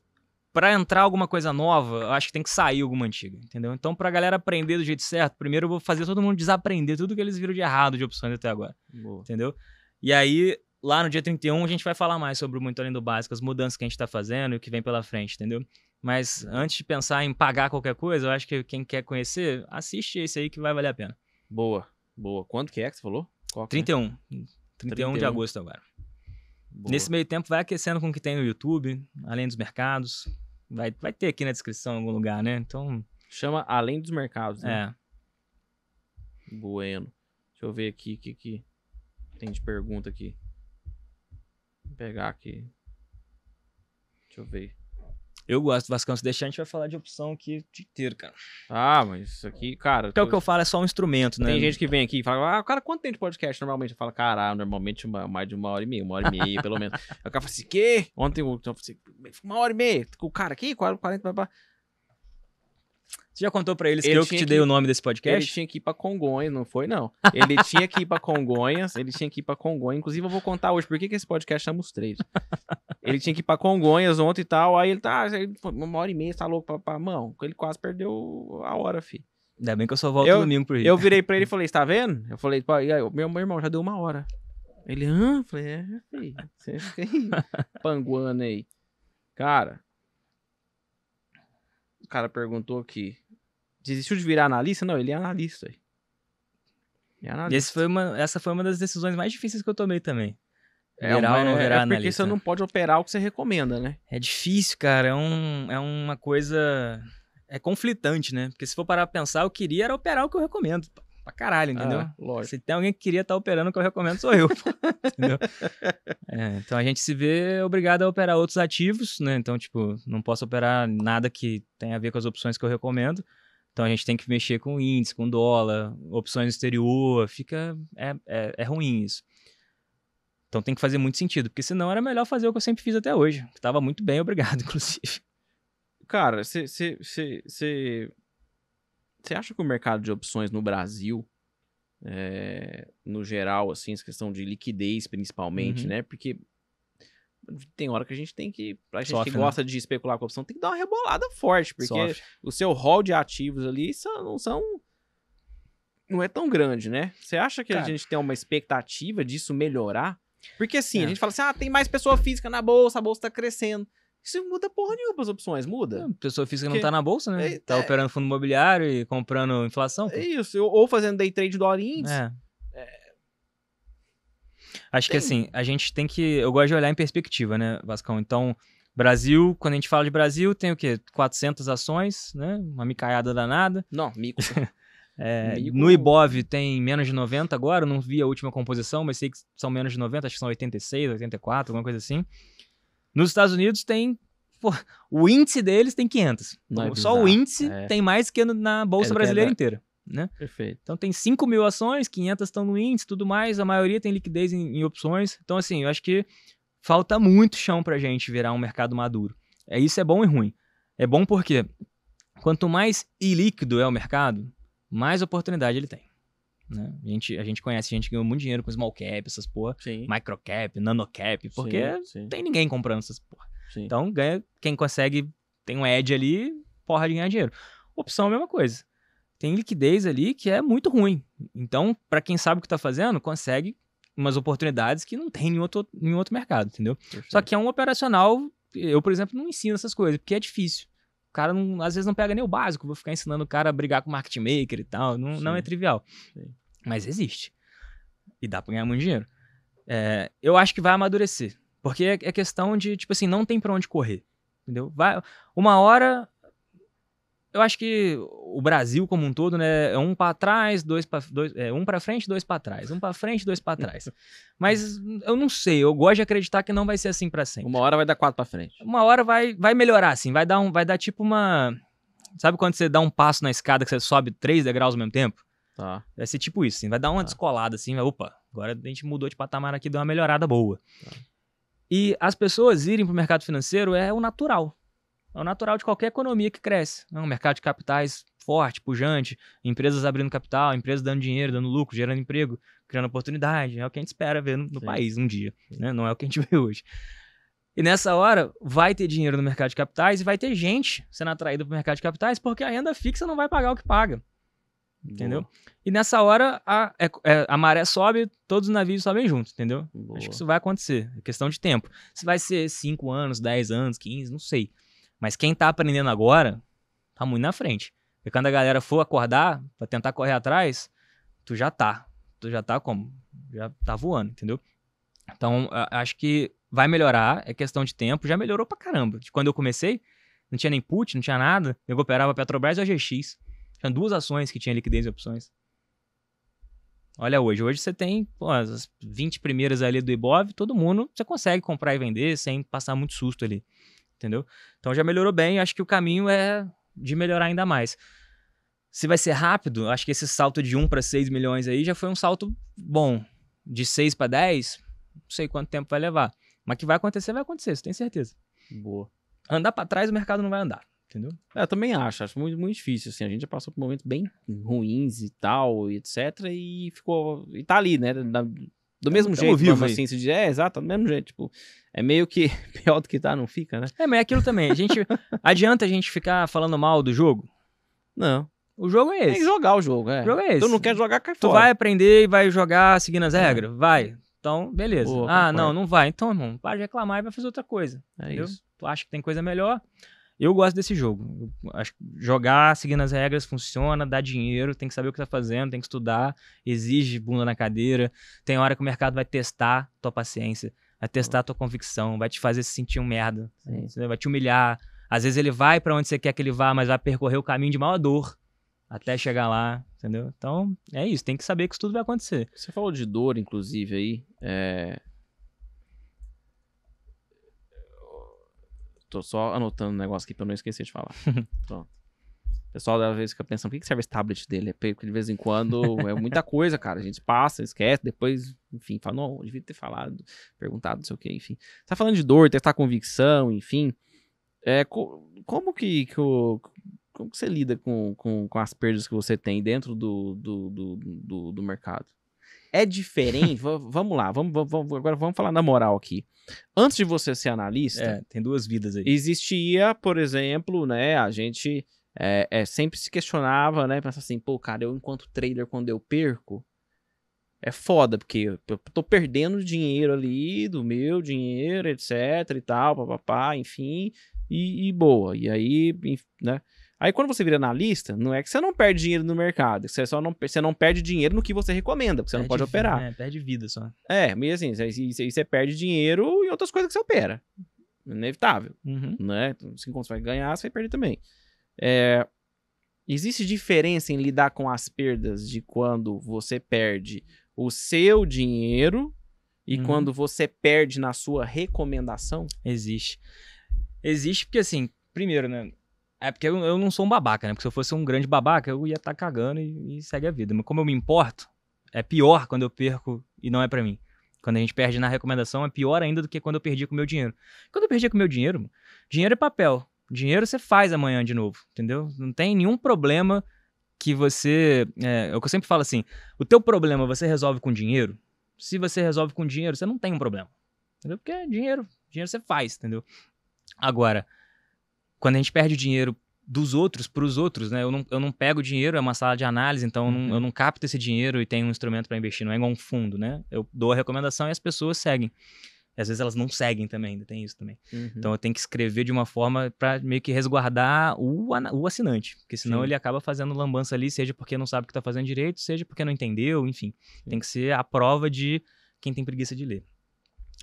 para entrar alguma coisa nova, eu acho que tem que sair alguma antiga, entendeu? Então, para a galera aprender do jeito certo, primeiro eu vou fazer todo mundo desaprender tudo que eles viram de errado de opções até agora, Boa. entendeu? E aí, lá no dia 31, a gente vai falar mais sobre o Muito Além do Básico, as mudanças que a gente está fazendo e o que vem pela frente, entendeu? Mas antes de pensar em pagar qualquer coisa, eu acho que quem quer conhecer, assiste esse aí que vai valer a pena. Boa, boa. Quanto que é que você falou? Qual 31. É? 31. 31 de agosto agora. Boa. Nesse meio tempo, vai aquecendo com o que tem no YouTube, além dos mercados. Vai, vai ter aqui na descrição em algum lugar, né? Então. Chama Além dos Mercados, né? É. Bueno. Deixa eu ver aqui o que, que tem de pergunta aqui. Vou pegar aqui. Deixa eu ver. Eu gosto do Vascão. Se deixar, a gente vai falar de opção aqui o dia inteiro, cara. Ah, mas isso aqui, cara. Então, tô... o que eu falo é só um instrumento, né? Tem gente que vem aqui e fala, ah, cara, quanto tempo de podcast? Normalmente eu falo, caralho, normalmente uma, mais de uma hora e meia, uma hora e meia, pelo menos. Aí o cara fala assim, quê? Ontem eu falei assim, uma hora e meia. O cara aqui, 40, 40, 40. Você já contou para eles ele que eu que te que... dei o nome desse podcast? Ele tinha que ir pra Congonhas, não foi, não. Ele tinha que ir pra Congonhas, ele tinha que ir pra Congonhas. Inclusive, eu vou contar hoje por que, que esse podcast chama os três. ele tinha que ir pra Congonhas ontem e tal, aí ele tá, ah, uma hora e meia, tá louco pra, pra mão. Ele quase perdeu a hora, fi. Ainda bem que eu só volto eu, domingo por Rio. Eu virei pra ele e falei, tá vendo? Eu falei, pô, aí, meu, meu irmão já deu uma hora. Ele, hã? Ah, falei, é, filho, você fica aí panguana aí. Cara, cara perguntou aqui. Desistiu de virar analista? Não, ele é analista. Ele é analista. Foi uma, essa foi uma das decisões mais difíceis que eu tomei também. É, virar uma, ou não é virar é porque analista. você né? não pode operar o que você recomenda, né? É difícil, cara. É, um, é uma coisa. É conflitante, né? Porque se for parar pra pensar, eu queria era operar o que eu recomendo pra caralho, entendeu? Ah, lógico. Se tem alguém que queria estar tá operando, que eu recomendo sou eu. entendeu? É, então a gente se vê obrigado a operar outros ativos, né? Então, tipo, não posso operar nada que tenha a ver com as opções que eu recomendo. Então a gente tem que mexer com índice, com dólar, opções exterior, fica. É, é, é ruim isso. Então tem que fazer muito sentido, porque senão era melhor fazer o que eu sempre fiz até hoje, que estava muito bem, obrigado, inclusive. Cara, você você acha que o mercado de opções no Brasil, é, no geral, assim, essa questão de liquidez principalmente, uhum. né? Porque tem hora que a gente tem que. A gente Sofre, que né? gosta né? de especular com a opção, tem que dar uma rebolada forte, porque Sofre. o seu rol de ativos ali são, não são. Não é tão grande, né? Você acha que Cara. a gente tem uma expectativa disso melhorar? Porque assim, é. a gente fala assim: ah, tem mais pessoa física na bolsa, a bolsa tá crescendo. Isso muda porra nenhuma as opções, muda. A é, pessoa física Porque... não tá na bolsa, né? É, tá é... operando fundo imobiliário e comprando inflação. Pô. É isso, ou fazendo day trade dólar índice. É. é. Acho tem... que assim, a gente tem que. Eu gosto de olhar em perspectiva, né, Vascão? Então, Brasil, quando a gente fala de Brasil, tem o quê? 400 ações, né? Uma micaiada danada. Não, mico. É, no Ibov tem menos de 90 agora, não vi a última composição, mas sei que são menos de 90, acho que são 86, 84, alguma coisa assim. Nos Estados Unidos tem. o índice deles tem 500. É Só o índice é. tem mais que na Bolsa é Brasileira da... inteira. Né? Perfeito. Então tem 5 mil ações, 500 estão no índice, tudo mais, a maioria tem liquidez em, em opções. Então, assim, eu acho que falta muito chão para gente virar um mercado maduro. É, isso é bom e ruim. É bom porque quanto mais ilíquido é o mercado, mais oportunidade ele tem. Né? A, gente, a gente conhece gente que ganhou muito dinheiro com small cap, essas porra, sim. micro cap, nano cap, porque sim, sim. tem ninguém comprando essas porra. Sim. Então, ganha quem consegue, tem um edge ali, porra de ganhar dinheiro. Opção é a mesma coisa. Tem liquidez ali que é muito ruim. Então, para quem sabe o que tá fazendo, consegue umas oportunidades que não tem em outro, em outro mercado, entendeu? Perfeito. Só que é um operacional, eu, por exemplo, não ensino essas coisas, porque é difícil. O cara, não, às vezes, não pega nem o básico, vou ficar ensinando o cara a brigar com o market maker e tal, não, não é trivial. Sim. Mas existe. E dá pra ganhar muito dinheiro. É, eu acho que vai amadurecer. Porque é, é questão de, tipo assim, não tem para onde correr. Entendeu? Vai, uma hora. Eu acho que o Brasil como um todo, né, é um para trás, dois para dois, é, um para frente, dois para trás, um para frente, dois para trás. Mas eu não sei, eu gosto de acreditar que não vai ser assim para sempre. Uma hora vai dar quatro para frente. Uma hora vai, vai melhorar assim, vai dar um, vai dar tipo uma, sabe quando você dá um passo na escada que você sobe três degraus ao mesmo tempo? Tá. Vai ser tipo isso, assim, vai dar uma tá. descolada, assim, vai, opa, agora a gente mudou de patamar aqui, deu uma melhorada boa. Tá. E as pessoas irem para o mercado financeiro é o natural. É o natural de qualquer economia que cresce. É um mercado de capitais forte, pujante, empresas abrindo capital, empresas dando dinheiro, dando lucro, gerando emprego, criando oportunidade. É o que a gente espera ver no, no país um dia. Né? Não é o que a gente vê hoje. E nessa hora, vai ter dinheiro no mercado de capitais e vai ter gente sendo atraída para o mercado de capitais porque a renda fixa não vai pagar o que paga. Entendeu? Boa. E nessa hora a, é, é, a, maré sobe, todos os navios sobem juntos, entendeu? Boa. Acho que isso vai acontecer. É questão de tempo. Se vai ser 5 anos, 10 anos, 15, não sei. Mas quem tá aprendendo agora, tá muito na frente. E quando a galera for acordar pra tentar correr atrás, tu já tá. Tu já tá como? Já tá voando, entendeu? Então, acho que vai melhorar, é questão de tempo. Já melhorou pra caramba. De quando eu comecei, não tinha nem put, não tinha nada. Eu operava Petrobras e AGX. Tinha duas ações que tinha liquidez e opções. Olha hoje, hoje você tem pô, as 20 primeiras ali do Ibov, todo mundo você consegue comprar e vender sem passar muito susto ali, entendeu? Então já melhorou bem, acho que o caminho é de melhorar ainda mais. Se vai ser rápido, acho que esse salto de 1 para 6 milhões aí já foi um salto bom. De 6 para 10, não sei quanto tempo vai levar, mas que vai acontecer, vai acontecer, você tem certeza. Boa. Andar para trás o mercado não vai andar. Entendeu? É, eu também acho, acho muito, muito difícil, assim. A gente já passou por momentos bem ruins e tal, e etc. E ficou. E tá ali, né? Da, do é, mesmo jeito, vivo assim, se diz, é, exato, do mesmo jeito, tipo, é meio que pior do que tá, não fica, né? É, mas é aquilo também, a gente, adianta a gente ficar falando mal do jogo? Não. O jogo é esse. jogar o jogo, é. O jogo é esse. Tu não quer jogar, cai tu fora. vai aprender e vai jogar seguindo as é. regras? É. Vai. Então, beleza. Boa, ah, não, não vai. Então, irmão, para de reclamar e vai fazer outra coisa. É entendeu? isso. Tu acha que tem coisa melhor? Eu gosto desse jogo. Acho jogar seguindo as regras funciona, dá dinheiro, tem que saber o que tá fazendo, tem que estudar, exige bunda na cadeira. Tem hora que o mercado vai testar tua paciência, vai testar tua convicção, vai te fazer se sentir um merda, Sim. vai te humilhar. Às vezes ele vai para onde você quer que ele vá, mas vai percorrer o caminho de maior dor até chegar lá, entendeu? Então, é isso, tem que saber que isso tudo vai acontecer. Você falou de dor, inclusive, aí. É... Tô só anotando um negócio aqui pra eu não esquecer de falar. Pronto. O pessoal às vezes fica pensando, por que, que serve esse tablet dele? É porque de vez em quando é muita coisa, cara. A gente passa, esquece, depois, enfim, fala, não, eu devia ter falado, perguntado, não sei o quê, enfim. Você tá falando de dor, testar tá convicção, enfim. É, co como que, que o, como que você lida com, com, com as perdas que você tem dentro do, do, do, do, do mercado? É diferente. vamos lá, vamos, vamos, agora vamos falar na moral aqui. Antes de você ser analista, é, tem duas vidas aí. Existia, por exemplo, né? A gente é, é, sempre se questionava, né? Pensava assim, pô, cara, eu enquanto trader, quando eu perco, é foda, porque eu tô perdendo dinheiro ali, do meu dinheiro, etc e tal, papapá, enfim, e, e boa. E aí, né? Aí quando você vira analista, não é que você não perde dinheiro no mercado, você só não, você não perde dinheiro no que você recomenda, porque perde você não pode vida, operar. É, perde vida só. É, mas assim, você, você é, é, é perde dinheiro em outras coisas que você opera. Inevitável, uhum. né? Então, assim você vai ganhar, você vai perder também. É, existe diferença em lidar com as perdas de quando você perde o seu dinheiro e uhum. quando você perde na sua recomendação? Existe. Existe porque, assim, primeiro, né? É porque eu, eu, não sou um babaca, né? Porque se eu fosse um grande babaca, eu ia estar tá cagando e, e, segue a vida. Mas como eu me importo, é pior quando eu perco e não é para mim. Quando a gente perde na recomendação, é pior ainda do que quando eu perdi com o meu dinheiro. Quando eu perdi com o meu dinheiro, dinheiro é papel. Dinheiro você faz amanhã de novo, entendeu? Não tem nenhum problema que você. É, é o que eu sempre falo assim: o teu problema você resolve com dinheiro. Se você resolve com dinheiro, você não tem um problema. Entendeu? Porque é dinheiro. Dinheiro você faz, entendeu? Agora, quando a gente perde o dinheiro dos outros para os outros, né? Eu não, eu não pego dinheiro, é uma sala de análise, então eu, não, uhum. eu não capto esse dinheiro e tenho um instrumento para investir, não é igual um fundo, né? Eu dou a recomendação e as pessoas seguem. Às vezes elas não seguem também, ainda tem isso também. Uhum. Então eu tenho que escrever de uma forma para meio que resguardar o, o assinante, porque senão Sim. ele acaba fazendo lambança ali, seja porque não sabe o que está fazendo direito, seja porque não entendeu, enfim. Sim. Tem que ser a prova de quem tem preguiça de ler,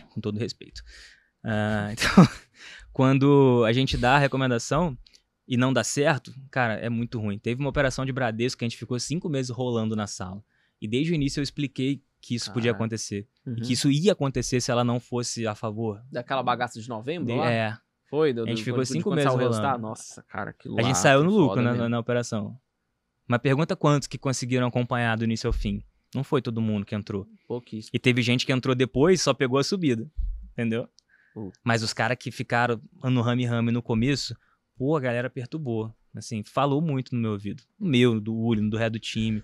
com todo respeito. Uh, então. Quando a gente dá a recomendação e não dá certo, cara, é muito ruim. Teve uma operação de Bradesco que a gente ficou cinco meses rolando na sala. E desde o início eu expliquei que isso podia acontecer. Uhum. E que isso ia acontecer se ela não fosse a favor. Daquela bagaça de novembro? De, é. Foi, do, A gente do, ficou cinco meses rolando. Nossa, cara, que louco. A gente saiu no lucro na, né? na, na operação. Mas pergunta quantos que conseguiram acompanhar do início ao fim. Não foi todo mundo que entrou. Pouquíssimo. E teve gente que entrou depois e só pegou a subida. Entendeu? Mas os caras que ficaram no rame rame no começo, pô, a galera perturbou. Assim, falou muito no meu ouvido. No meu, do Ulho, do ré do time.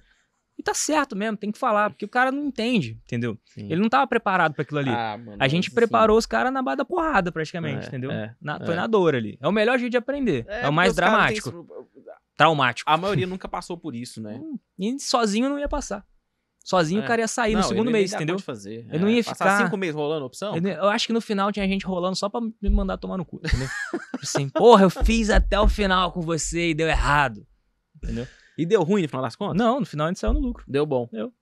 E tá certo mesmo, tem que falar, porque o cara não entende, entendeu? Sim. Ele não tava preparado para aquilo ali. Ah, mano, a gente assim, preparou sim. os caras na base da porrada, praticamente, é, entendeu? É, na, é. Foi na dor ali. É o melhor jeito de aprender. É, é o mais dramático. Traumático. A maioria nunca passou por isso, né? E sozinho não ia passar. Sozinho é. o cara ia sair não, no segundo mês, entendeu? Fazer. Eu é, não ia ficar. cinco meses rolando opção? Eu, eu, acho que no final tinha gente rolando só pra me mandar tomar no cu, entendeu? Tipo assim, porra, eu fiz até o final com você e deu errado. Entendeu? E deu ruim no final das contas? Não, no final a gente saiu no lucro. Deu bom. Deu.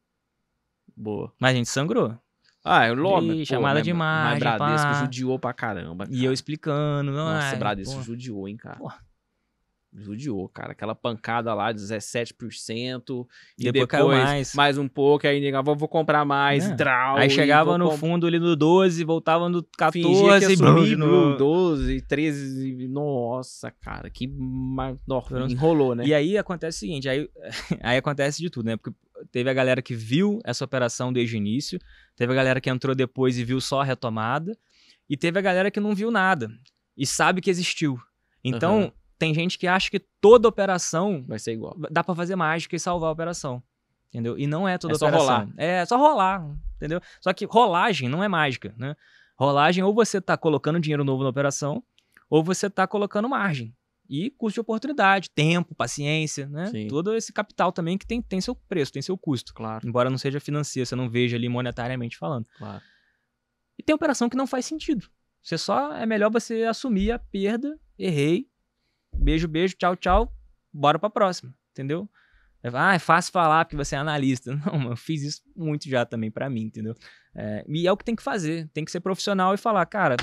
Boa. Mas a gente sangrou. Ah, eu logo. chamada demais de Mas Bradesco pá. judiou pra caramba. Cara. E eu explicando. Nossa, ai, é, Bradesco judiou, hein, cara. Porra. Judiou, cara. Aquela pancada lá, 17%. E, e depois, depois mais. mais um pouco, aí negava, vou comprar mais, é. aí chegava no comp... fundo ali no 12, voltava no 14, brilho, no... 12, 13. Nossa, cara, que nossa, enrolou, né? E aí acontece o seguinte, aí, aí acontece de tudo, né? Porque teve a galera que viu essa operação desde o início, teve a galera que entrou depois e viu só a retomada, e teve a galera que não viu nada e sabe que existiu. Então, uhum. Tem gente que acha que toda operação vai ser igual. Dá para fazer mágica e salvar a operação. Entendeu? E não é toda é operação. Só rolar. É, é só rolar, entendeu? Só que rolagem não é mágica, né? Rolagem ou você tá colocando dinheiro novo na operação, ou você tá colocando margem. E custo de oportunidade, tempo, paciência, né? Sim. Todo esse capital também que tem, tem seu preço, tem seu custo. Claro. Embora não seja financeiro, você não veja ali monetariamente falando. Claro. E tem operação que não faz sentido. Você só é melhor você assumir a perda, errei, Beijo, beijo, tchau, tchau. Bora pra próxima, entendeu? Ah, é fácil falar porque você é analista. Não, eu fiz isso muito já também para mim, entendeu? É, e é o que tem que fazer. Tem que ser profissional e falar, cara,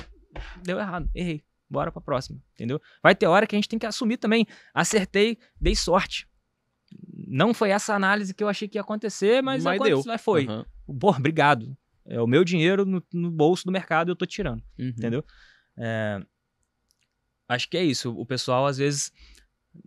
deu errado, errei. Bora pra próxima, entendeu? Vai ter hora que a gente tem que assumir também. Acertei, dei sorte. Não foi essa análise que eu achei que ia acontecer, mas, mas aconteceu, deu. foi. Uhum. Pô, obrigado. É o meu dinheiro no, no bolso do mercado, eu tô tirando, uhum. entendeu? É, acho que é isso. O pessoal, às vezes,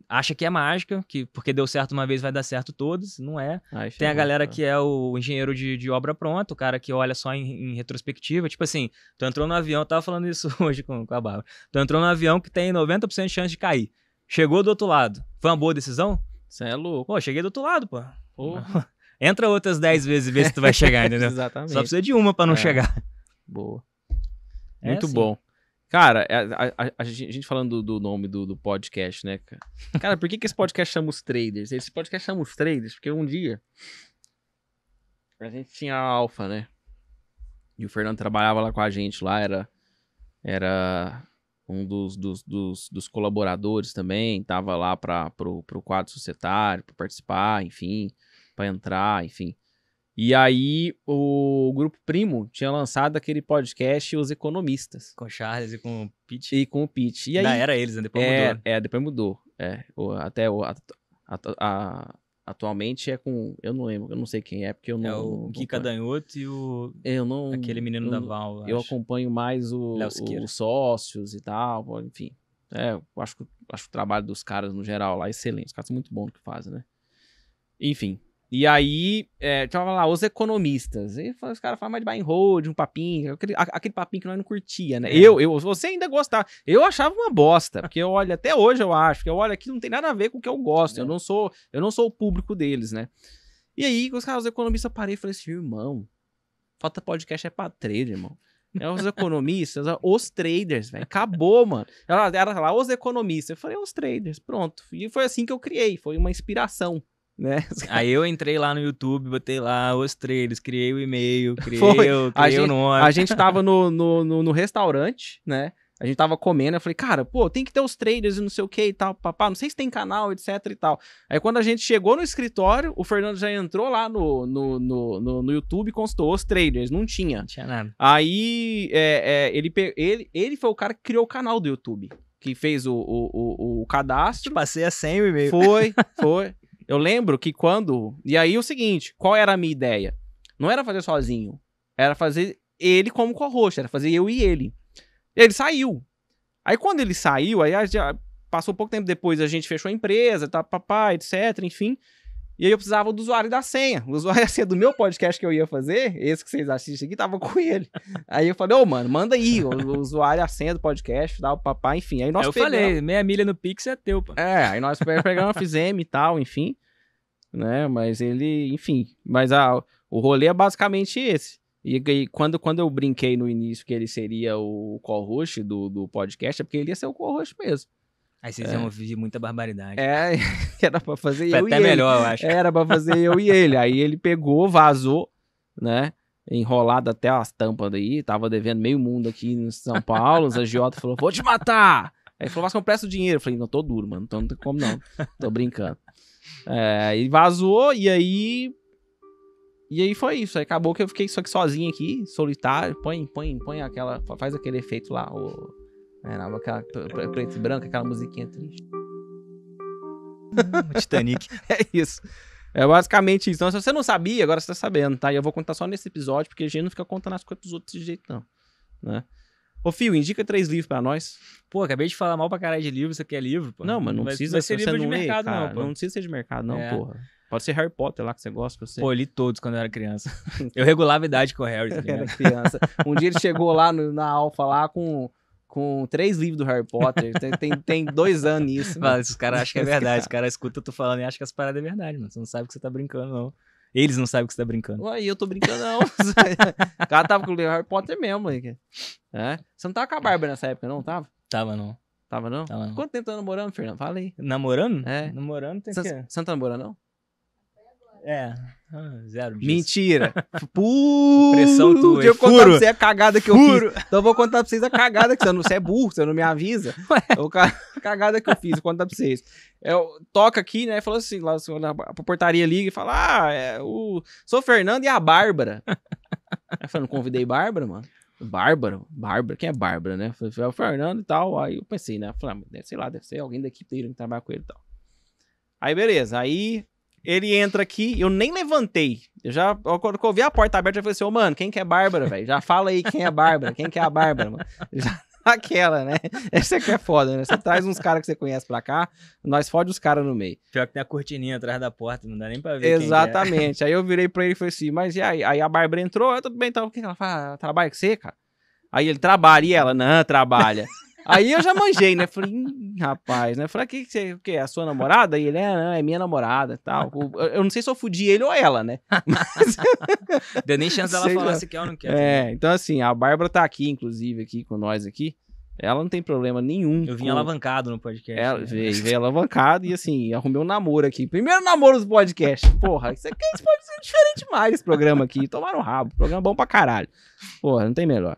acha que é mágica, que porque deu certo uma vez vai dar certo todos, não é. Acho é Tem a galera que é o engenheiro de, de obra pronta, o cara que olha só em, em, retrospectiva, tipo assim, tu entrou no avião, eu tava falando isso hoje com, com a Bárbara, tu entrou no avião que tem 90% de chance de cair, chegou do outro lado, foi uma boa decisão? Você é louco. Pô, cheguei do outro lado, pô. Entra outras 10 vezes e vê se tu vai chegar, entendeu? Exatamente. Só precisa de uma para não é. chegar. Boa. É Muito assim. bom. Cara, é, a, a, a, gente falando do, do nome do, do, podcast, né, cara? Cara, por que, que esse podcast chama os traders? Esse podcast chama os traders porque um dia a gente tinha a Alfa, né? E o Fernando trabalhava lá com a gente, lá era, era um dos, dos, dos, dos colaboradores também, tava lá para pro, pro quadro societário, para participar, enfim, para entrar, enfim. E aí o Grupo Primo tinha lançado aquele podcast Os Economistas. Com o Charles e com o Pete. E com o Pete. E aí, Não, era eles, né? Depois é, mudou. É, depois mudou. É, até o, a, a, a Atualmente é com. Eu não lembro, eu não sei quem é, porque eu é não. É o Gui Danhoto e o. Eu não. Aquele menino eu, da Val. Eu, acompanho mais o, os sócios e tal, enfim. É, eu acho, acho o trabalho dos caras no geral lá é excelente. Os caras são muito bons no que fazem, né? Enfim. E aí, é, tava lá, os economistas. E os caras falavam ah, mais de buy and hold, um papinho, aquele, aquele papinho que nós não curtia, né? É. Eu, eu, você ainda gostava. Eu achava uma bosta, porque eu olho, até hoje eu acho, que eu olho aqui não tem nada a ver com o que eu gosto. É. Eu não sou, eu não sou o público deles, né? E aí, os caras, os economistas, eu parei e falei assim, irmão, falta podcast é pra trade, irmão. É os economistas, é os traders, velho. Acabou, mano. Era, era lá, os economistas. Eu falei, é os traders, pronto. E foi assim que eu criei, foi uma inspiração. Né? Aí eu entrei lá no YouTube, botei lá os trailers, criei o e-mail, criei, Foi. criei a o nome. Gente, a gente tava no, no, no, no, restaurante, né? A gente tava comendo, eu falei, cara, pô, tem que ter os trailers e não sei o que e tal, papá, não sei se tem canal, etc e tal. Aí quando a gente chegou no escritório, o Fernando já entrou lá no, no, no, no, no YouTube e consultou os trailers, não tinha. Não tinha nada. Aí é, é, ele, ele, ele foi o cara que criou o canal do YouTube que fez o, o, o, o cadastro. Te passei a 100 e-mail. Foi, foi. Eu lembro que quando. E aí é o seguinte: qual era a minha ideia? Não era fazer sozinho. Era fazer ele como co-host. Era fazer eu e ele. Ele saiu. Aí quando ele saiu, aí já passou pouco tempo depois, a gente fechou a empresa, tá, papai, etc, enfim. E aí eu precisava do usuário da senha. O usuário da senha do meu podcast que eu ia fazer, esse que vocês assistem aqui, tava com ele. Aí eu falei, ô, oh, mano, manda aí o, usuário usuário, a senha do podcast, dá o papai, enfim. Aí nós Eu pegamos... falei, meia milha no Pix é teu, pô. É, aí nós pegamos, fizemos e tal, enfim. Né, mas ele, enfim. Mas a, o rolê é basicamente esse. E, e, quando, quando eu brinquei no início que ele seria o co-host do, do podcast, é porque ele ia ser o co-host mesmo. Aí vocês é. iam ouvir muita barbaridade. É, era pra fazer Foi eu até e melhor, ele. eu acho. Era pra fazer eu e ele. Aí ele pegou, vazou, né? Enrolado até as tampas daí, tava devendo meio mundo aqui em São Paulo. Os agiota falou: vou te matar! Aí falou: Vasco, presta o dinheiro. Eu falei: não, tô duro, mano, então não tem como não. Tô brincando. É, e vazou, e aí. E aí foi isso. Aí acabou que eu fiquei só aqui sozinho aqui, solitário. Põe, põe, põe aquela. Faz aquele efeito lá, o era é, aquela preto e branco, aquela musiquinha triste. Titanic. é isso. É basicamente isso. Então, se você não sabia, agora você tá sabendo, tá? E eu vou contar só nesse episódio, porque a gente não fica contando as coisas dos outros desse jeito, não. Né? Ô, Fio, indica três livros pra nós. Pô, acabei de falar mal pra caralho de livro, você quer é livro, pô? Não, mas não vai, precisa vai ser livro de mercado, lê, não, pô. Não precisa ser de mercado, não, é. porra. Pode ser Harry Potter lá que você gosta, que eu sei. Pô, eu li todos quando eu era criança. eu regulava a idade com o Harry, tá Eu era criança. Um dia ele chegou lá no, na Alfa lá com com três livros do Harry Potter. Tem, tem, tem dois anos isso. Mano. os caras acham que é verdade. Os caras escutam tu falando e acham que as paradas é verdade, mano. Você não sabe que você tá brincando, não. Eles não sabem que você tá brincando. Ué, eu tô brincando, não. o cara tava com o Harry Potter mesmo, aí É? Você não tava com a barba nessa época, não? Tava? Tava, não. Tava, não? Tava, não. Quanto tempo tá namorando, Fernando? Fala aí. Namorando? É. Namorando tem San, que... Você não tá namorando, não? É. Ah, zero disso. Mentira. Pressão tua. Eu contar pra você a cagada que eu fiz. Então eu vou contar pra vocês a cagada que você não, você é burro, você não me avisa. Eu, a cagada que eu fiz, vou contar pra vocês. É, eu toca aqui, né? Falou assim, lá assim, na portaria liga e fala: "Ah, é, o sou Fernando e a Bárbara". eu falei, não convidei Bárbara, mano. Bárbara, Bárbara, quem é Bárbara, né? Foi é o Fernando e tal. Aí eu pensei, né? Falei, ah, sei lá, deve ser alguém da equipe dele que trabalha com ele e tal. Aí beleza, aí ele entra aqui, eu nem levantei. Eu já, quando eu vi a porta aberta, eu falei assim, ô, oh, mano, quem que é Bárbara, velho? Já fala aí quem é Bárbara, quem que é a Bárbara, mano? Já, aquela, né? Essa aqui é foda, né? Você traz uns caras que você conhece pra cá, nós fode os caras no meio. Pior que tem a cortininha atrás da porta, não dá nem pra ver. É. Exatamente. É. Aí eu virei pra ele e falei assim, mas e aí? Aí a Bárbara entrou, ah, tudo bem, então, o que ela fala? Ah, trabalha com você, cara? Aí ele trabalha e ela, não, trabalha. Aí eu já manjei, né? Falei, rapaz, né? Falei, ah, que você, o A sua namorada? E ele, é, não, é minha namorada e tal. Eu não sei se eu fudi ele ou ela, né? Mas... Deu nem chance dela sei falar se quer ou não quer. É, né? então assim, a Bárbara tá aqui, inclusive, aqui com nós aqui. Ela não tem problema nenhum. Eu vim com... alavancado no podcast. Ela né? veio, veio alavancado e assim, arrumei um namoro aqui. Primeiro namoro do podcast. Porra, isso aqui pode ser diferente mais esse programa aqui. Tomaram um rabo. Programa bom pra caralho. Porra, não tem melhor.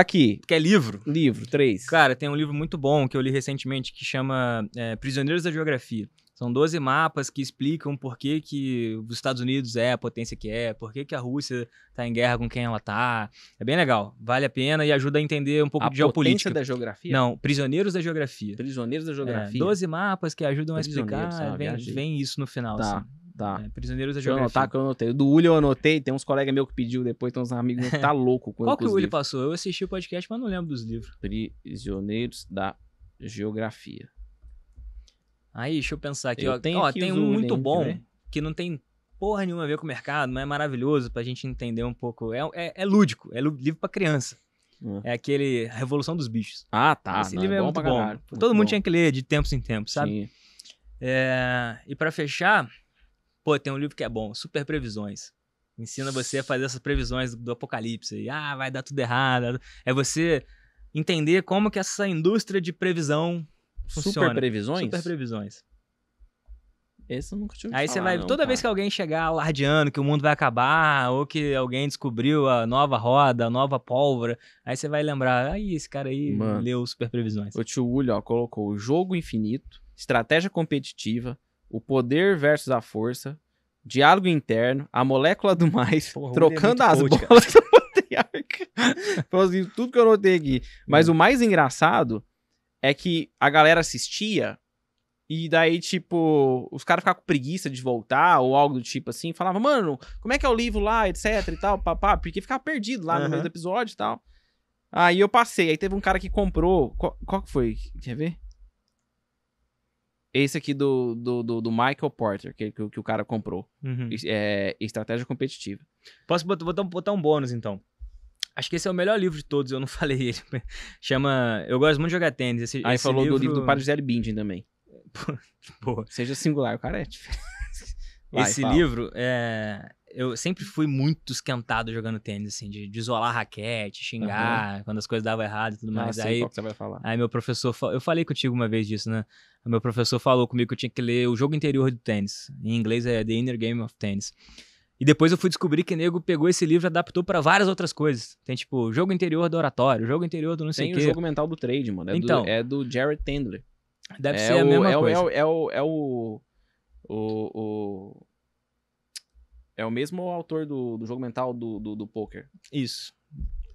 Aqui. Que é livro? Livro, três. Cara, tem um livro muito bom que eu li recentemente que chama é, Prisioneiros da Geografia. São 12 mapas que explicam por que, que os Estados Unidos é a potência que é, por que, que a Rússia está em guerra com quem ela está. É bem legal, vale a pena e ajuda a entender um pouco a de geopolítica. Potência da geografia? Não, Prisioneiros da Geografia. Prisioneiros da é, Geografia. É, 12 mapas que ajudam a explicar, vem, vem, isso no final. Tá. Assim. Tá. É, prisioneiros da Deixa Geografia. Eu anotar que eu anotei. Do Uli eu anotei, tem uns colegas meus que pediu depois, tem então uns amigos meus que tá louco. Qual que o Uli passou? Eu assisti o podcast, mas não lembro dos livros. Prisioneiros da Geografia. Aí, deixa eu pensar aqui. Eu ó, ó aqui tem um muito bom né? que não tem porra nenhuma a ver com o mercado, mas é maravilhoso pra gente entender um pouco. É, é, é lúdico, é livro pra criança. Hum. É aquele Revolução dos Bichos. Ah, tá. Esse não, é livro é, bom muito bom. Caralho, Todo muito mundo tinha que ler de tempos em tempos, sabe? Sim. É, e para fechar, Pô, tem um livro que é bom, Super Previsões. Ensina você a fazer essas previsões do, do apocalipse. E, ah, vai dar tudo errado. É você entender como que essa indústria de previsão funciona. Super previsões? Super previsões. Esse eu nunca visto. Aí você vai, não, toda cara. vez que alguém chegar alardeando que o mundo vai acabar, ou que alguém descobriu a nova roda, a nova pólvora, aí você vai lembrar, aí ah, esse cara aí Mano, leu super previsões. O tio Ulho, ó, colocou jogo infinito, estratégia competitiva, o poder versus a força, diálogo interno, a molécula do mais, Porra, é trocando é as bolas do patriarca. então, assim, tudo que eu notei aqui. Hum. Mas hum. o mais engraçado é que a galera assistia e daí, tipo, os caras ficavam com preguiça de voltar ou algo do tipo assim. Falava, mano, como é que é o livro lá, etc e tal, papá. Porque ficava perdido lá uhum. no meio do episódio e tal. Aí eu passei. Aí teve um cara que comprou. Qual, qual que foi? Quer ver? Esse aqui do, do, do, do Michael Porter, que, que, que, o cara comprou. Uhum. É, estratégia competitiva. Posso botar, botar, um, botar um bônus, então? Acho que esse é o melhor livro de todos, eu não falei ele. Chama. Eu gosto muito de jogar tênis. Esse, Aí esse falou livro... do livro do Padre Zé Binding também. Pô, Seja singular, o cara é diferente. esse fala. livro é. Eu sempre fui muito esquentado jogando tênis, assim, de, de isolar raquete, xingar, uhum. quando as coisas davam errado e tudo ah, mais. Ah, aí, aí meu professor, eu falei contigo uma vez disso, né? O meu professor falou comigo que eu tinha que ler O Jogo Interior do Tênis. Em inglês é The Inner Game of Tennis. E depois eu fui descobrir que o nego pegou esse livro e adaptou para várias outras coisas. Tem tipo Jogo Interior do Oratório, Jogo Interior do não sei o quê. Tem o Jogo Mental do Trade, mano. É então, do, é do Jared Tendler. Deve é ser o, a mesma é coisa. O, é o... É o, o, o... É o mesmo autor do, do jogo mental do, do, do poker. Isso.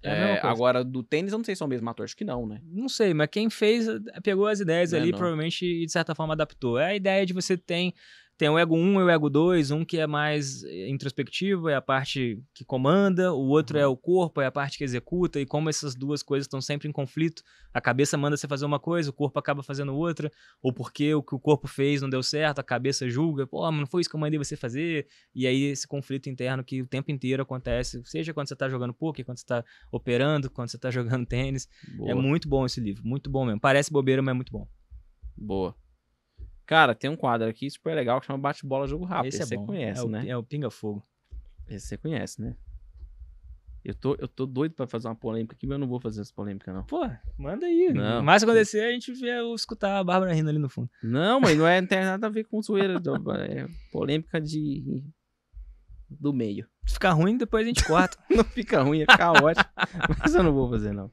É, é agora, do tênis, eu não sei se é o mesmo ator, acho que não, né? Não sei, mas quem fez eh, pegou as ideias é, ali, não. provavelmente, e de certa forma adaptou. É a ideia de você ter tem o ego 1 e o ego 2, um que é mais eh, introspectivo, é a parte que comanda, o outro é uhum. é o corpo, é a parte que executa, e como essas duas coisas estão sempre em conflito, a cabeça manda você fazer uma coisa, o corpo acaba fazendo outra, ou porque o que o corpo fez não deu certo, a cabeça julga, pô, mas não foi isso que eu mandei você fazer, e aí esse conflito interno que o tempo inteiro acontece, seja quando você está jogando poker, quando você está operando, quando você está jogando tênis, é Boa. é muito bom esse livro, muito bom mesmo, parece bobeira, mas é muito bom. Boa. Cara, tem um quadro aqui super legal que chama Bate-Bola Jogo Rápido. Esse, é Esse é você bom. conhece, é o, né? É o Pinga Fogo. Esse você conhece, né? Eu tô, eu tô doido pra fazer uma polêmica aqui, mas eu não vou fazer essa polêmica, não. Pô, manda aí. Não. Mas se acontecer, a gente vê eu escutar a Bárbara rindo ali no fundo. Não, mas não, é, não tem nada a ver com zoeira. é polêmica de. do meio. Se ficar ruim, depois a gente corta. não fica ruim, é caótico. mas eu não vou fazer, não.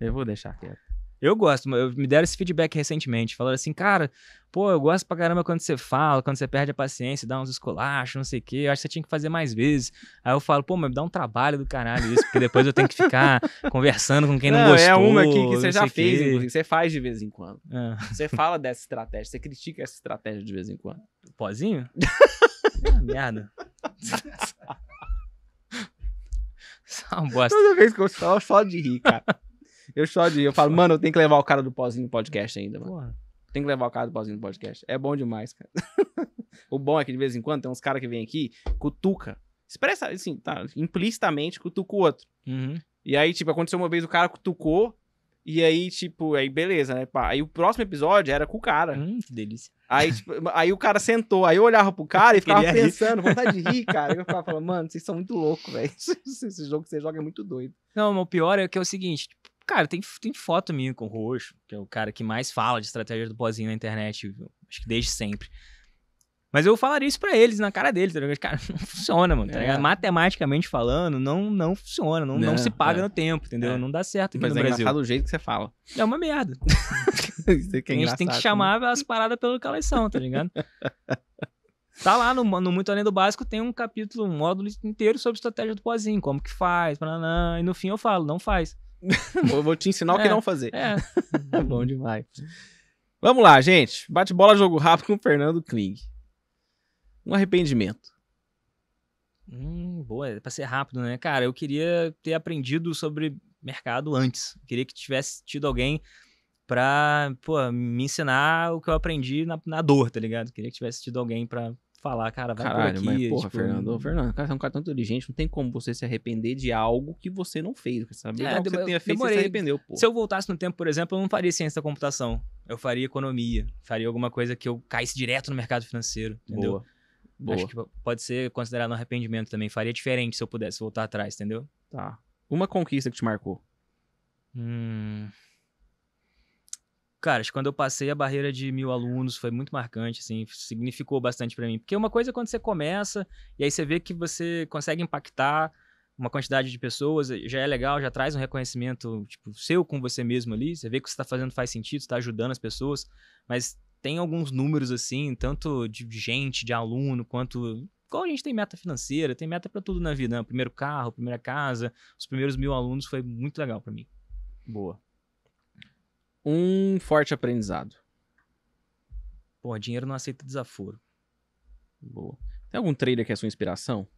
Eu vou deixar quieto. Eu gosto, eu, me deram esse feedback recentemente. Falaram assim, cara, pô, eu gosto pra caramba quando você fala, quando você perde a paciência, dá uns escolachos, não sei o quê. Eu acho que você tinha que fazer mais vezes. Aí eu falo, pô, mas dá um trabalho do caralho isso, porque depois eu tenho que ficar conversando com quem não, não gostou. É uma aqui que você já fez, inclusive. Você faz de vez em quando. É. Você fala dessa estratégia, você critica essa estratégia de vez em quando. Pozinho? ah, merda. Só uma bosta. Toda vez que eu falo, eu falo de rir, cara. Eu só de. Eu falo, mano, eu tenho que levar o cara do pozinho no podcast ainda, mano. Porra. Tem que levar o cara do pozinho no podcast. É bom demais, cara. o bom é que de vez em quando tem uns caras que vêm aqui, cutuca. Expressa, assim, tá, implicitamente cutuca o outro. Uhum. E aí, tipo, aconteceu uma vez o cara cutucou. E aí, tipo, aí beleza, né? Pá. Aí o próximo episódio era com o cara. Hum, que delícia. Aí, tipo, aí o cara sentou, aí eu olhava pro cara e ficava pensando, rir. vontade de rir, cara. eu ficava falando, mano, vocês são muito loucos, velho. Esse jogo que você joga é muito doido. Não, mas o pior é que é o seguinte, tipo, Cara, tem, tem foto minha com o Roxo, que é o cara que mais fala de estratégia do pozinho na internet, acho que desde sempre. Mas eu falaria isso pra eles, na cara deles, tá ligado? Cara, não funciona, mano, tá é. Matematicamente falando, não, não funciona, não, não, não né, se paga é. no tempo, entendeu? É. Não dá certo aqui Mas no é Brasil. Mas do jeito que você fala. É uma merda. isso é que é a gente tem que né? chamar as paradas pelo que elas são, tá ligado? tá lá no, no, Muito Além do Básico, tem um capítulo, um módulo inteiro sobre estratégia do pozinho, como que faz, não, e no fim eu falo, não faz. vou, vou te ensinar o que é, não fazer. É. Tá bom demais. Vamos lá, gente. Bate bola, jogo rápido com o Fernando Kling. Um arrependimento. Hum, boa, é pra ser rápido, né? Cara, eu queria ter aprendido sobre mercado antes. Eu queria que tivesse tido alguém pra, pô, me ensinar o que eu aprendi na, na dor, tá ligado? Eu queria que tivesse tido alguém pra falar, cara, vai Caralho, por aqui. Mas, porra, tipo, Fernando, Fernando, cara, você é um cara tão inteligente, não tem como você se arrepender de algo que você não fez. Sabe? É, que você tenha feito, você se arrependeu, pô. Se eu voltasse no tempo, por exemplo, eu não faria ciência da computação. Eu faria economia. Faria alguma coisa que eu caísse direto no mercado financeiro, entendeu? Boa. Boa. Acho que pode ser considerado um arrependimento também. Faria diferente se eu pudesse voltar atrás, entendeu? Tá. Uma conquista que te marcou. Hum cara quando eu passei a barreira de mil alunos, foi muito marcante, assim, significou bastante para mim. Porque uma coisa é quando você começa e aí você vê que você consegue impactar uma quantidade de pessoas, já é legal, já traz um reconhecimento, tipo, seu com você mesmo ali, você vê que o que você tá fazendo faz sentido, está ajudando as pessoas, mas tem alguns números, assim, tanto de gente, de aluno, quanto igual a gente tem meta financeira, tem meta para tudo na vida, né? O primeiro carro, primeira casa, os primeiros mil alunos foi muito legal para mim. Boa. Um forte aprendizado. Pô, dinheiro não aceita desaforo. Boa. Tem algum trader que é sua inspiração?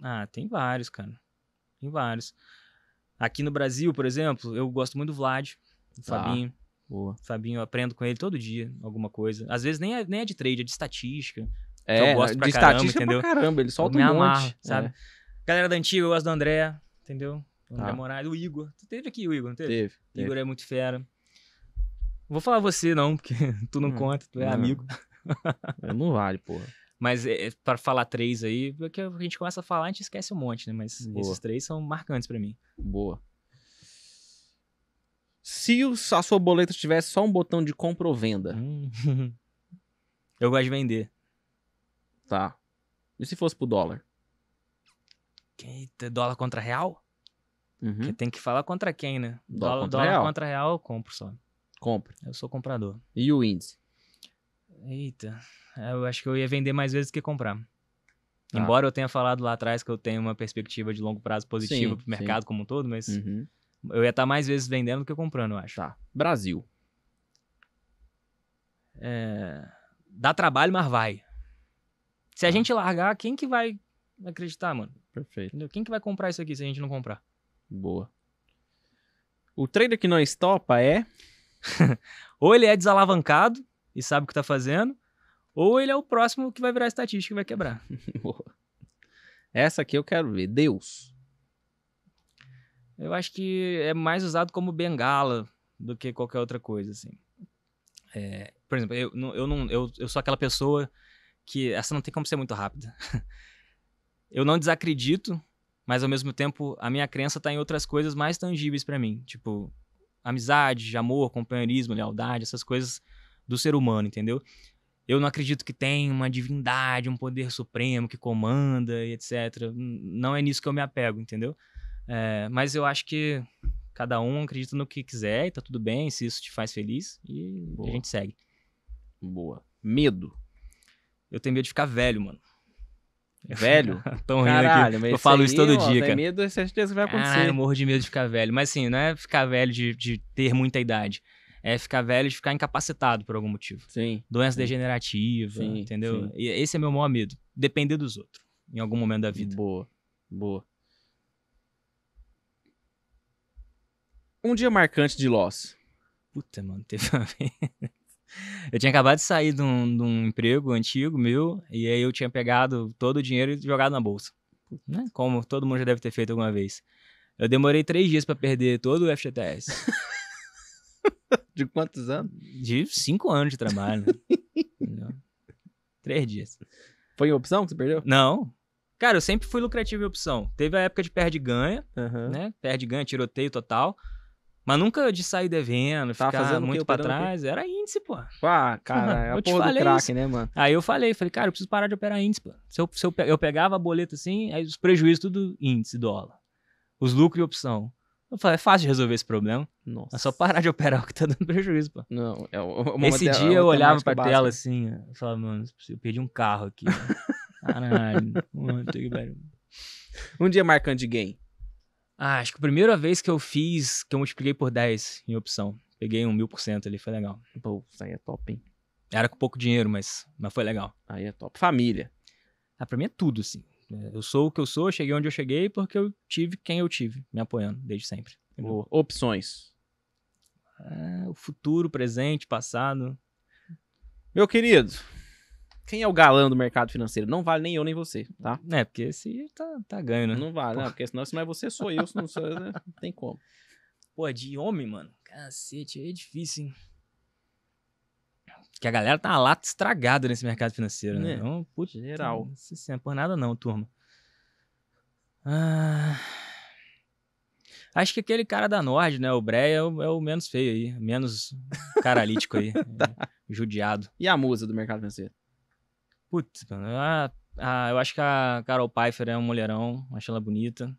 Ah, tem vários, cara. Tem vários. Aqui no Brasil, por exemplo, eu gosto muito do Vlad, do tá. Fabinho. Boa. Fabinho, eu aprendo com ele todo dia alguma coisa. Às vezes nem é, nem é de trade, é de estatística. É, eu gosto pra de caramba, estatística entendeu? pra caramba, ele solta eu um monte. Amarro, é. sabe? É. Galera da antiga, eu gosto do André, entendeu? O André tá. Moraes, o Igor. Tu teve aqui o Igor, não teve? Teve. Igor é muito fera. Vou falar você, não, porque tu não hum, conta, tu é não. amigo. É, não vale, porra. Mas é, é para falar três aí, porque é a gente começa a falar, a gente esquece um monte, né? Mas Boa. esses três são marcantes para mim. Boa. Se a sua boleta tivesse só um botão de compra ou venda. Hum. Eu gosto de vender. Tá. E se fosse pro dólar? Eita, dólar contra real? Uhum. tem que falar contra quem, né? Dólar, dólar, contra, dólar real. contra real eu compro só. Compre. Eu sou comprador. E o índice? Eita, eu acho que eu ia vender mais vezes que comprar. Ah. Embora eu tenha falado lá atrás que eu tenho uma perspectiva de longo prazo positiva para o mercado sim. como um todo, mas uhum. eu ia estar tá mais vezes vendendo do que comprando, eu acho. Tá. Brasil. É... Dá trabalho, mas vai. Se a tá. gente largar, quem que vai acreditar, mano? Perfeito. Entendeu? Quem que vai comprar isso aqui se a gente não comprar? Boa. O trader que não estopa é. ou ele é desalavancado e sabe o que está fazendo, ou ele é o próximo que vai virar estatística e vai quebrar. Essa aqui eu quero ver. Deus. Eu acho que é mais usado como bengala do que qualquer outra coisa, assim. É, por exemplo, eu, eu, não, eu, eu sou aquela pessoa que essa não tem como ser muito rápida. eu não desacredito, mas ao mesmo tempo a minha crença está em outras coisas mais tangíveis para mim. Tipo, amizade, amor, companheirismo, lealdade, essas coisas do ser humano, entendeu? Eu não acredito que tem uma divindade, um poder supremo que comanda e etc. Não é nisso que eu me apego, entendeu? É, mas eu acho que cada um acredita no que quiser e tá tudo bem, se isso te faz feliz, e Boa. a gente segue. Boa. Medo. Eu tenho medo de ficar velho, mano. Velho? Tão Caralho, rindo aqui. Eu falo isso todo ó, dia, cara. medo, é certeza que vai acontecer. Caralho, eu morro de medo de ficar velho. Mas assim, não é ficar velho de, de ter muita idade. É ficar velho de ficar incapacitado por algum motivo. Sim. Doença sim. degenerativa, sim, entendeu? Sim. E esse é meu maior medo. Depender dos outros em algum momento da vida. Boa, boa. Um dia marcante de loss Puta, mano, teve uma vez. Eu tinha acabado de sair de um, de um, emprego antigo meu, e aí eu tinha pegado todo o dinheiro e jogado na bolsa. Né? Como todo mundo já deve ter feito alguma vez. Eu demorei três dias para perder todo o FGTS. de quantos anos? De cinco anos de trabalho. três dias. Foi em opção que você perdeu? Não. Cara, eu sempre fui lucrativo em opção. Teve a época de perde-ganha, uhum. né? Perde-ganha, tiroteio total. Mas nunca de sair devendo, Tava ficar fazendo muito para trás. Era índice, pô. Ah, cara, é o porra do crack, isso. né, mano? Aí eu falei, falei, cara, eu preciso parar de operar índice, pô. Se eu, se eu, eu pegava a boleta assim, aí os prejuízos tudo índice, dólar. Os lucros e opção. Eu falei, é fácil de resolver esse problema. Nossa. É só parar de operar o que tá dando prejuízo, pô. Não, é uma Esse é dia é eu olhava pra básica. tela assim, eu falava, mano, eu perdi um carro aqui. Caralho. que Um dia marcando de game. Ah, acho que a primeira vez que eu fiz, que eu multipliquei por 10 em opção. Peguei um mil por cento ali, foi legal. Pô, isso aí é top, hein? Era com pouco dinheiro, mas, mas foi legal. Aí é top. Família. Ah, pra mim é tudo, assim. É, eu sou o que eu sou, cheguei onde eu cheguei porque eu tive quem eu tive, me apoiando desde sempre. Boa. Opções. Ah, o futuro, presente, passado. Meu querido, quem é o galã do mercado financeiro? Não vale nem eu nem você, tá? É, porque esse tá, tá ganho, né? Não vale, né? não, porque senão se não é você, sou eu, se não sou eu, né? não tem como. Pô, é de homem, mano, cacete, é difícil, hein? Que a galera tá lá estragada nesse mercado financeiro, né? É. Então, putz, geral. Não se é por nada não, turma. Ah... Acho que aquele cara da Nord, né? O Breia é o, é o menos feio aí, menos caralítico aí, tá. É, judiado. E a musa do mercado financeiro? Putz, mano, ah, ah, eu acho que a Carol Pfeiffer é um mulherão, acho ela bonita.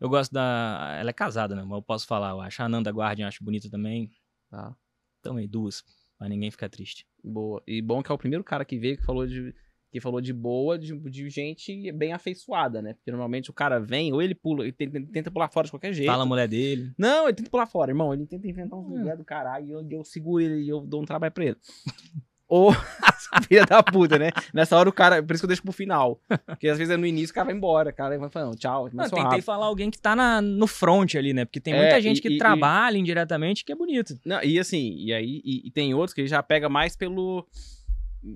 Eu gosto da. Ela é casada, né? Mas eu posso falar, eu acho a Ananda Guardian, acho bonita também. Tá. Então aí, duas, pra ninguém ficar triste. Boa. E bom que é o primeiro cara que veio que falou de. Que falou de boa, de, de gente bem afeiçoada, né? Porque normalmente o cara vem, ou ele pula, ele tenta pular fora de qualquer jeito. Fala a mulher dele. Não, ele tenta pular fora, irmão. Ele tenta inventar um é. lugar do caralho e eu, eu seguro ele e eu dou um trabalho pra ele. ou a filha da puta, né? Nessa hora o cara. Por isso que eu deixo pro final. Porque às vezes é no início o cara vai embora, o cara vai falando, tchau. Não, tentei rápido. falar alguém que tá na, no front ali, né? Porque tem muita é, gente e, que e, trabalha e... indiretamente que é bonito. Não, e assim, e aí e, tem outros que já pega mais pelo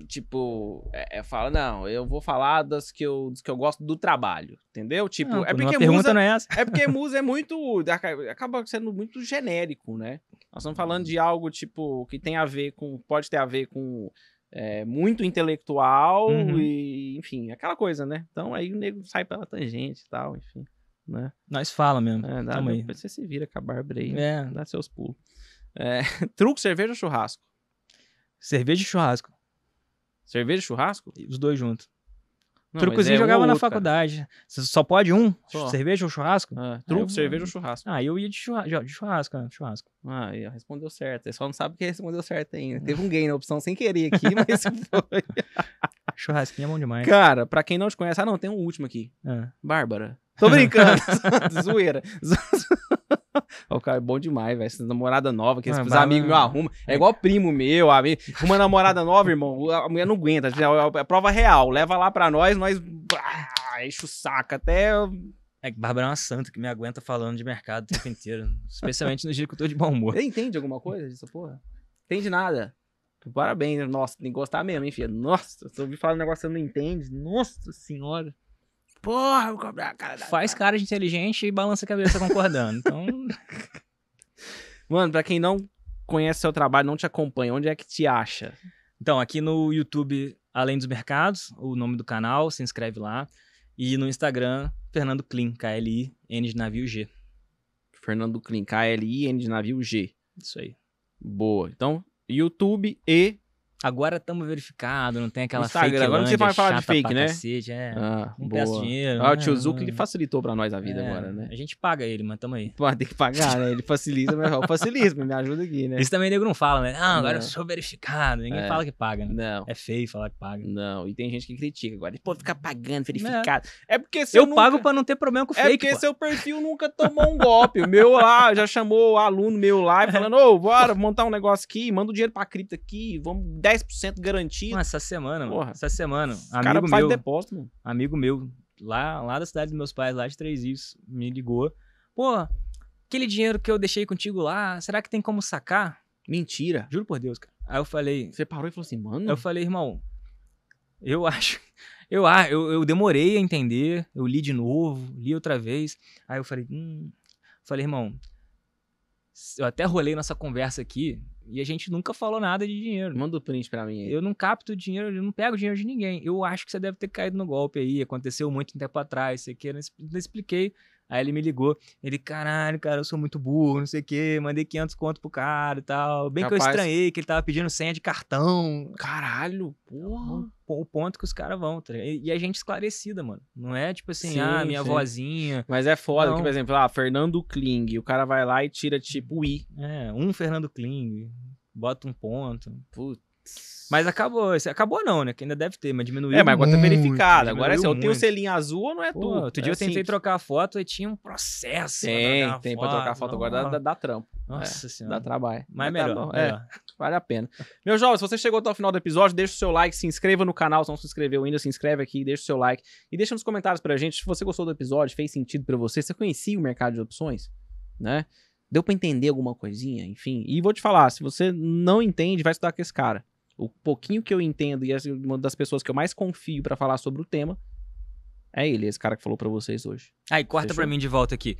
tipo, é, é, fala, não, eu vou falar das que eu, das que eu gosto do trabalho, entendeu? Tipo, não, é porque musa, não é, essa. é porque musa é muito, acaba sendo muito genérico, né? Nós estamos falando de algo, tipo, que tem a ver com, pode ter a ver com é, muito intelectual uhum. e, enfim, aquela coisa, né? Então aí o nego sai pela tangente e tal, enfim, né? Nós fala mesmo. É, dá, meu, Você se vira com a Bárbara aí, é. dá seus pulos. É, truco, cerveja ou churrasco? Cerveja e churrasco. Cerveja, e churrasco? Os dois juntos. Não, Trucozinho é jogava na faculdade. Cara. Você só pode um? Só. Cerveja ou churrasco? Ah, truco, eu... cerveja ou churrasco? Ah, eu ia de churrasco, de churrasco, né? churrasco. Ah, respondeu certo. só não sabe que respondeu certo ainda. Teve um gain na opção sem querer aqui, mas foi. Churrasquinho é bom demais. Cara, pra quem não te conhece... Ah, não, tem um último aqui. Ah. Bárbara. Tô brincando. Zoeira. o cara é bom demais, velho. Essa namorada nova, que ah, amigos me arruma. É igual primo meu, amigo. Uma namorada nova, irmão, a mulher não aguenta. É, é prova real. Leva lá pra nós, nós. Ah, enche o saco até. É que Bárbara é uma santa que me aguenta falando de mercado o tempo inteiro. especialmente no dia que eu tô de bom humor. Você entende alguma coisa disso, porra? Entende nada. Parabéns, nossa, tem que gostar mesmo, hein, filha? Nossa, se eu ouvir falar um negócio que você não entende, nossa senhora porra, vou cobrar a cara da. Faz cara de inteligente e balança a cabeça concordando. Então. Mano, pra quem não conhece seu trabalho, não te acompanha, onde é que te acha? Então, aqui no YouTube, Além dos Mercados, o nome do canal, se inscreve lá. E no Instagram, Fernando Klim, K-L-I-N de navio G. Fernando Klim, K-L-I-N de navio G. Isso aí. Boa. Então, YouTube e Agora estamos verificados, não tem aquela Instagram, fake agora você vai falar de fake, né? Cacete, é, ah, não boa. peço dinheiro. Ah, o tio né? Zuc, ele facilitou pra nós a vida é, agora, né? A gente paga ele, mas tamo aí. Pô, tem que pagar, né? Ele facilita, mas é facilita, me ajuda aqui, né? Isso também nego não fala, né? Ah, agora é. eu sou verificado. Ninguém é. fala que paga, né? Não. É feio falar que paga. Não, e tem gente que critica agora. Pô, ficar pagando, verificado. É, é porque se eu, eu nunca... pago pra não ter problema com é fake, É porque pô. seu perfil nunca tomou um golpe. o meu lá já chamou o aluno meu lá e falando, ô, bora montar um negócio aqui, manda o um dinheiro pra cripto aqui, vamos 10 10% garantido. Mano, essa semana, mano, essa semana, amigo cara meu, faz meu, depósito, mano. amigo meu, lá, lá da cidade dos meus pais, lá de Três Rios, me ligou. Pô, aquele dinheiro que eu deixei contigo lá, será que tem como sacar? Mentira. Juro por Deus, cara. Aí eu falei. Você parou e falou assim, mano? Eu falei, irmão, eu acho. Eu, ah, eu, eu demorei a entender, eu li de novo, li outra vez. Aí eu falei, hum. Falei, irmão, eu até rolei nossa conversa aqui, e a gente nunca falou nada de dinheiro. Manda o um print pra mim aí. Eu não capto dinheiro, eu não pego dinheiro de ninguém. Eu acho que você deve ter caído no golpe aí, aconteceu muito tempo atrás, sei que eu não expliquei Aí ele me ligou, ele, caralho, cara, eu sou muito burro, não sei o quê, mandei 500 conto pro cara e tal. Bem Rapaz. que eu estranhei que ele tava pedindo senha de cartão. Caralho, então, porra. O ponto que os caras vão, tá E a gente esclarecida, mano. Não é tipo assim, ah, sim, ah, minha sim. vozinha. Mas é foda não. que, por exemplo, ah, Fernando Kling, o cara vai lá e tira tipo I. É, um Fernando Kling, bota um ponto. Putz. Mas acabou, acabou não, né? Que ainda deve ter, mas diminuiu. É, mas agora tá muito, tá verificado. Agora é assim, ou tem o selinho azul ou não é Pô, tu? Outro é dia eu tentei simples. trocar a foto e tinha um processo. Tem, pra tem foto, pra trocar a foto. Não, agora não. dá, dá trampo. É, Nossa é, senhora. Dá trabalho. Mas, mas melhor. Tá melhor. É, vale a pena. Meu jovem, se você chegou até o final do episódio, deixa o seu like, se inscreva no canal, se não se inscreveu ainda, se inscreve aqui, deixa o seu like. E deixa nos comentários pra gente se você gostou do episódio, fez sentido pra você, você conhecia o mercado de opções, né? Deu pra entender alguma coisinha, enfim. E vou te falar, se você não entende, vai estudar com esse cara. O pouquinho que eu entendo e é uma das pessoas que eu mais confio para falar sobre o tema é ele, esse cara que falou para vocês hoje. Aí, corta para mim de volta aqui.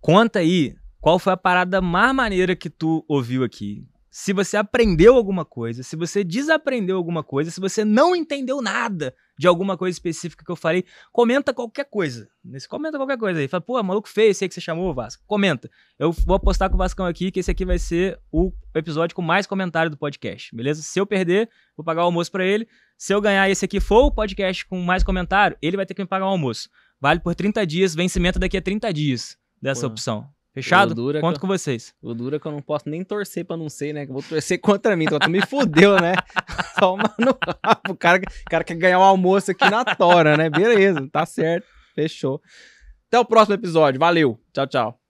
Conta aí qual foi a parada mais maneira que tu ouviu aqui se você aprendeu alguma coisa, se você desaprendeu alguma coisa, se você não entendeu nada de alguma coisa específica que eu falei, comenta qualquer coisa. Nesse, comenta qualquer coisa aí. Fala, pô, maluco feio, sei que você chamou o Vasco. Comenta. Eu vou apostar com o Vascão aqui que esse aqui vai ser o episódio com mais comentário do podcast, beleza? Se eu perder, vou pagar o almoço para ele. Se eu ganhar esse aqui for o podcast com mais comentário, ele vai ter que me pagar o almoço. Vale por 30 dias, vencimento daqui a 30 dias dessa pô. opção. Fechado? Conto eu, com vocês. O dura que eu não posso nem torcer pra não ser, né? Que eu vou torcer contra mim. Então tu me fudeu, né? Toma no rabo. O cara, o cara quer ganhar um almoço aqui na tora, né? Beleza, tá certo. Fechou. Até o próximo episódio. Valeu. Tchau, tchau.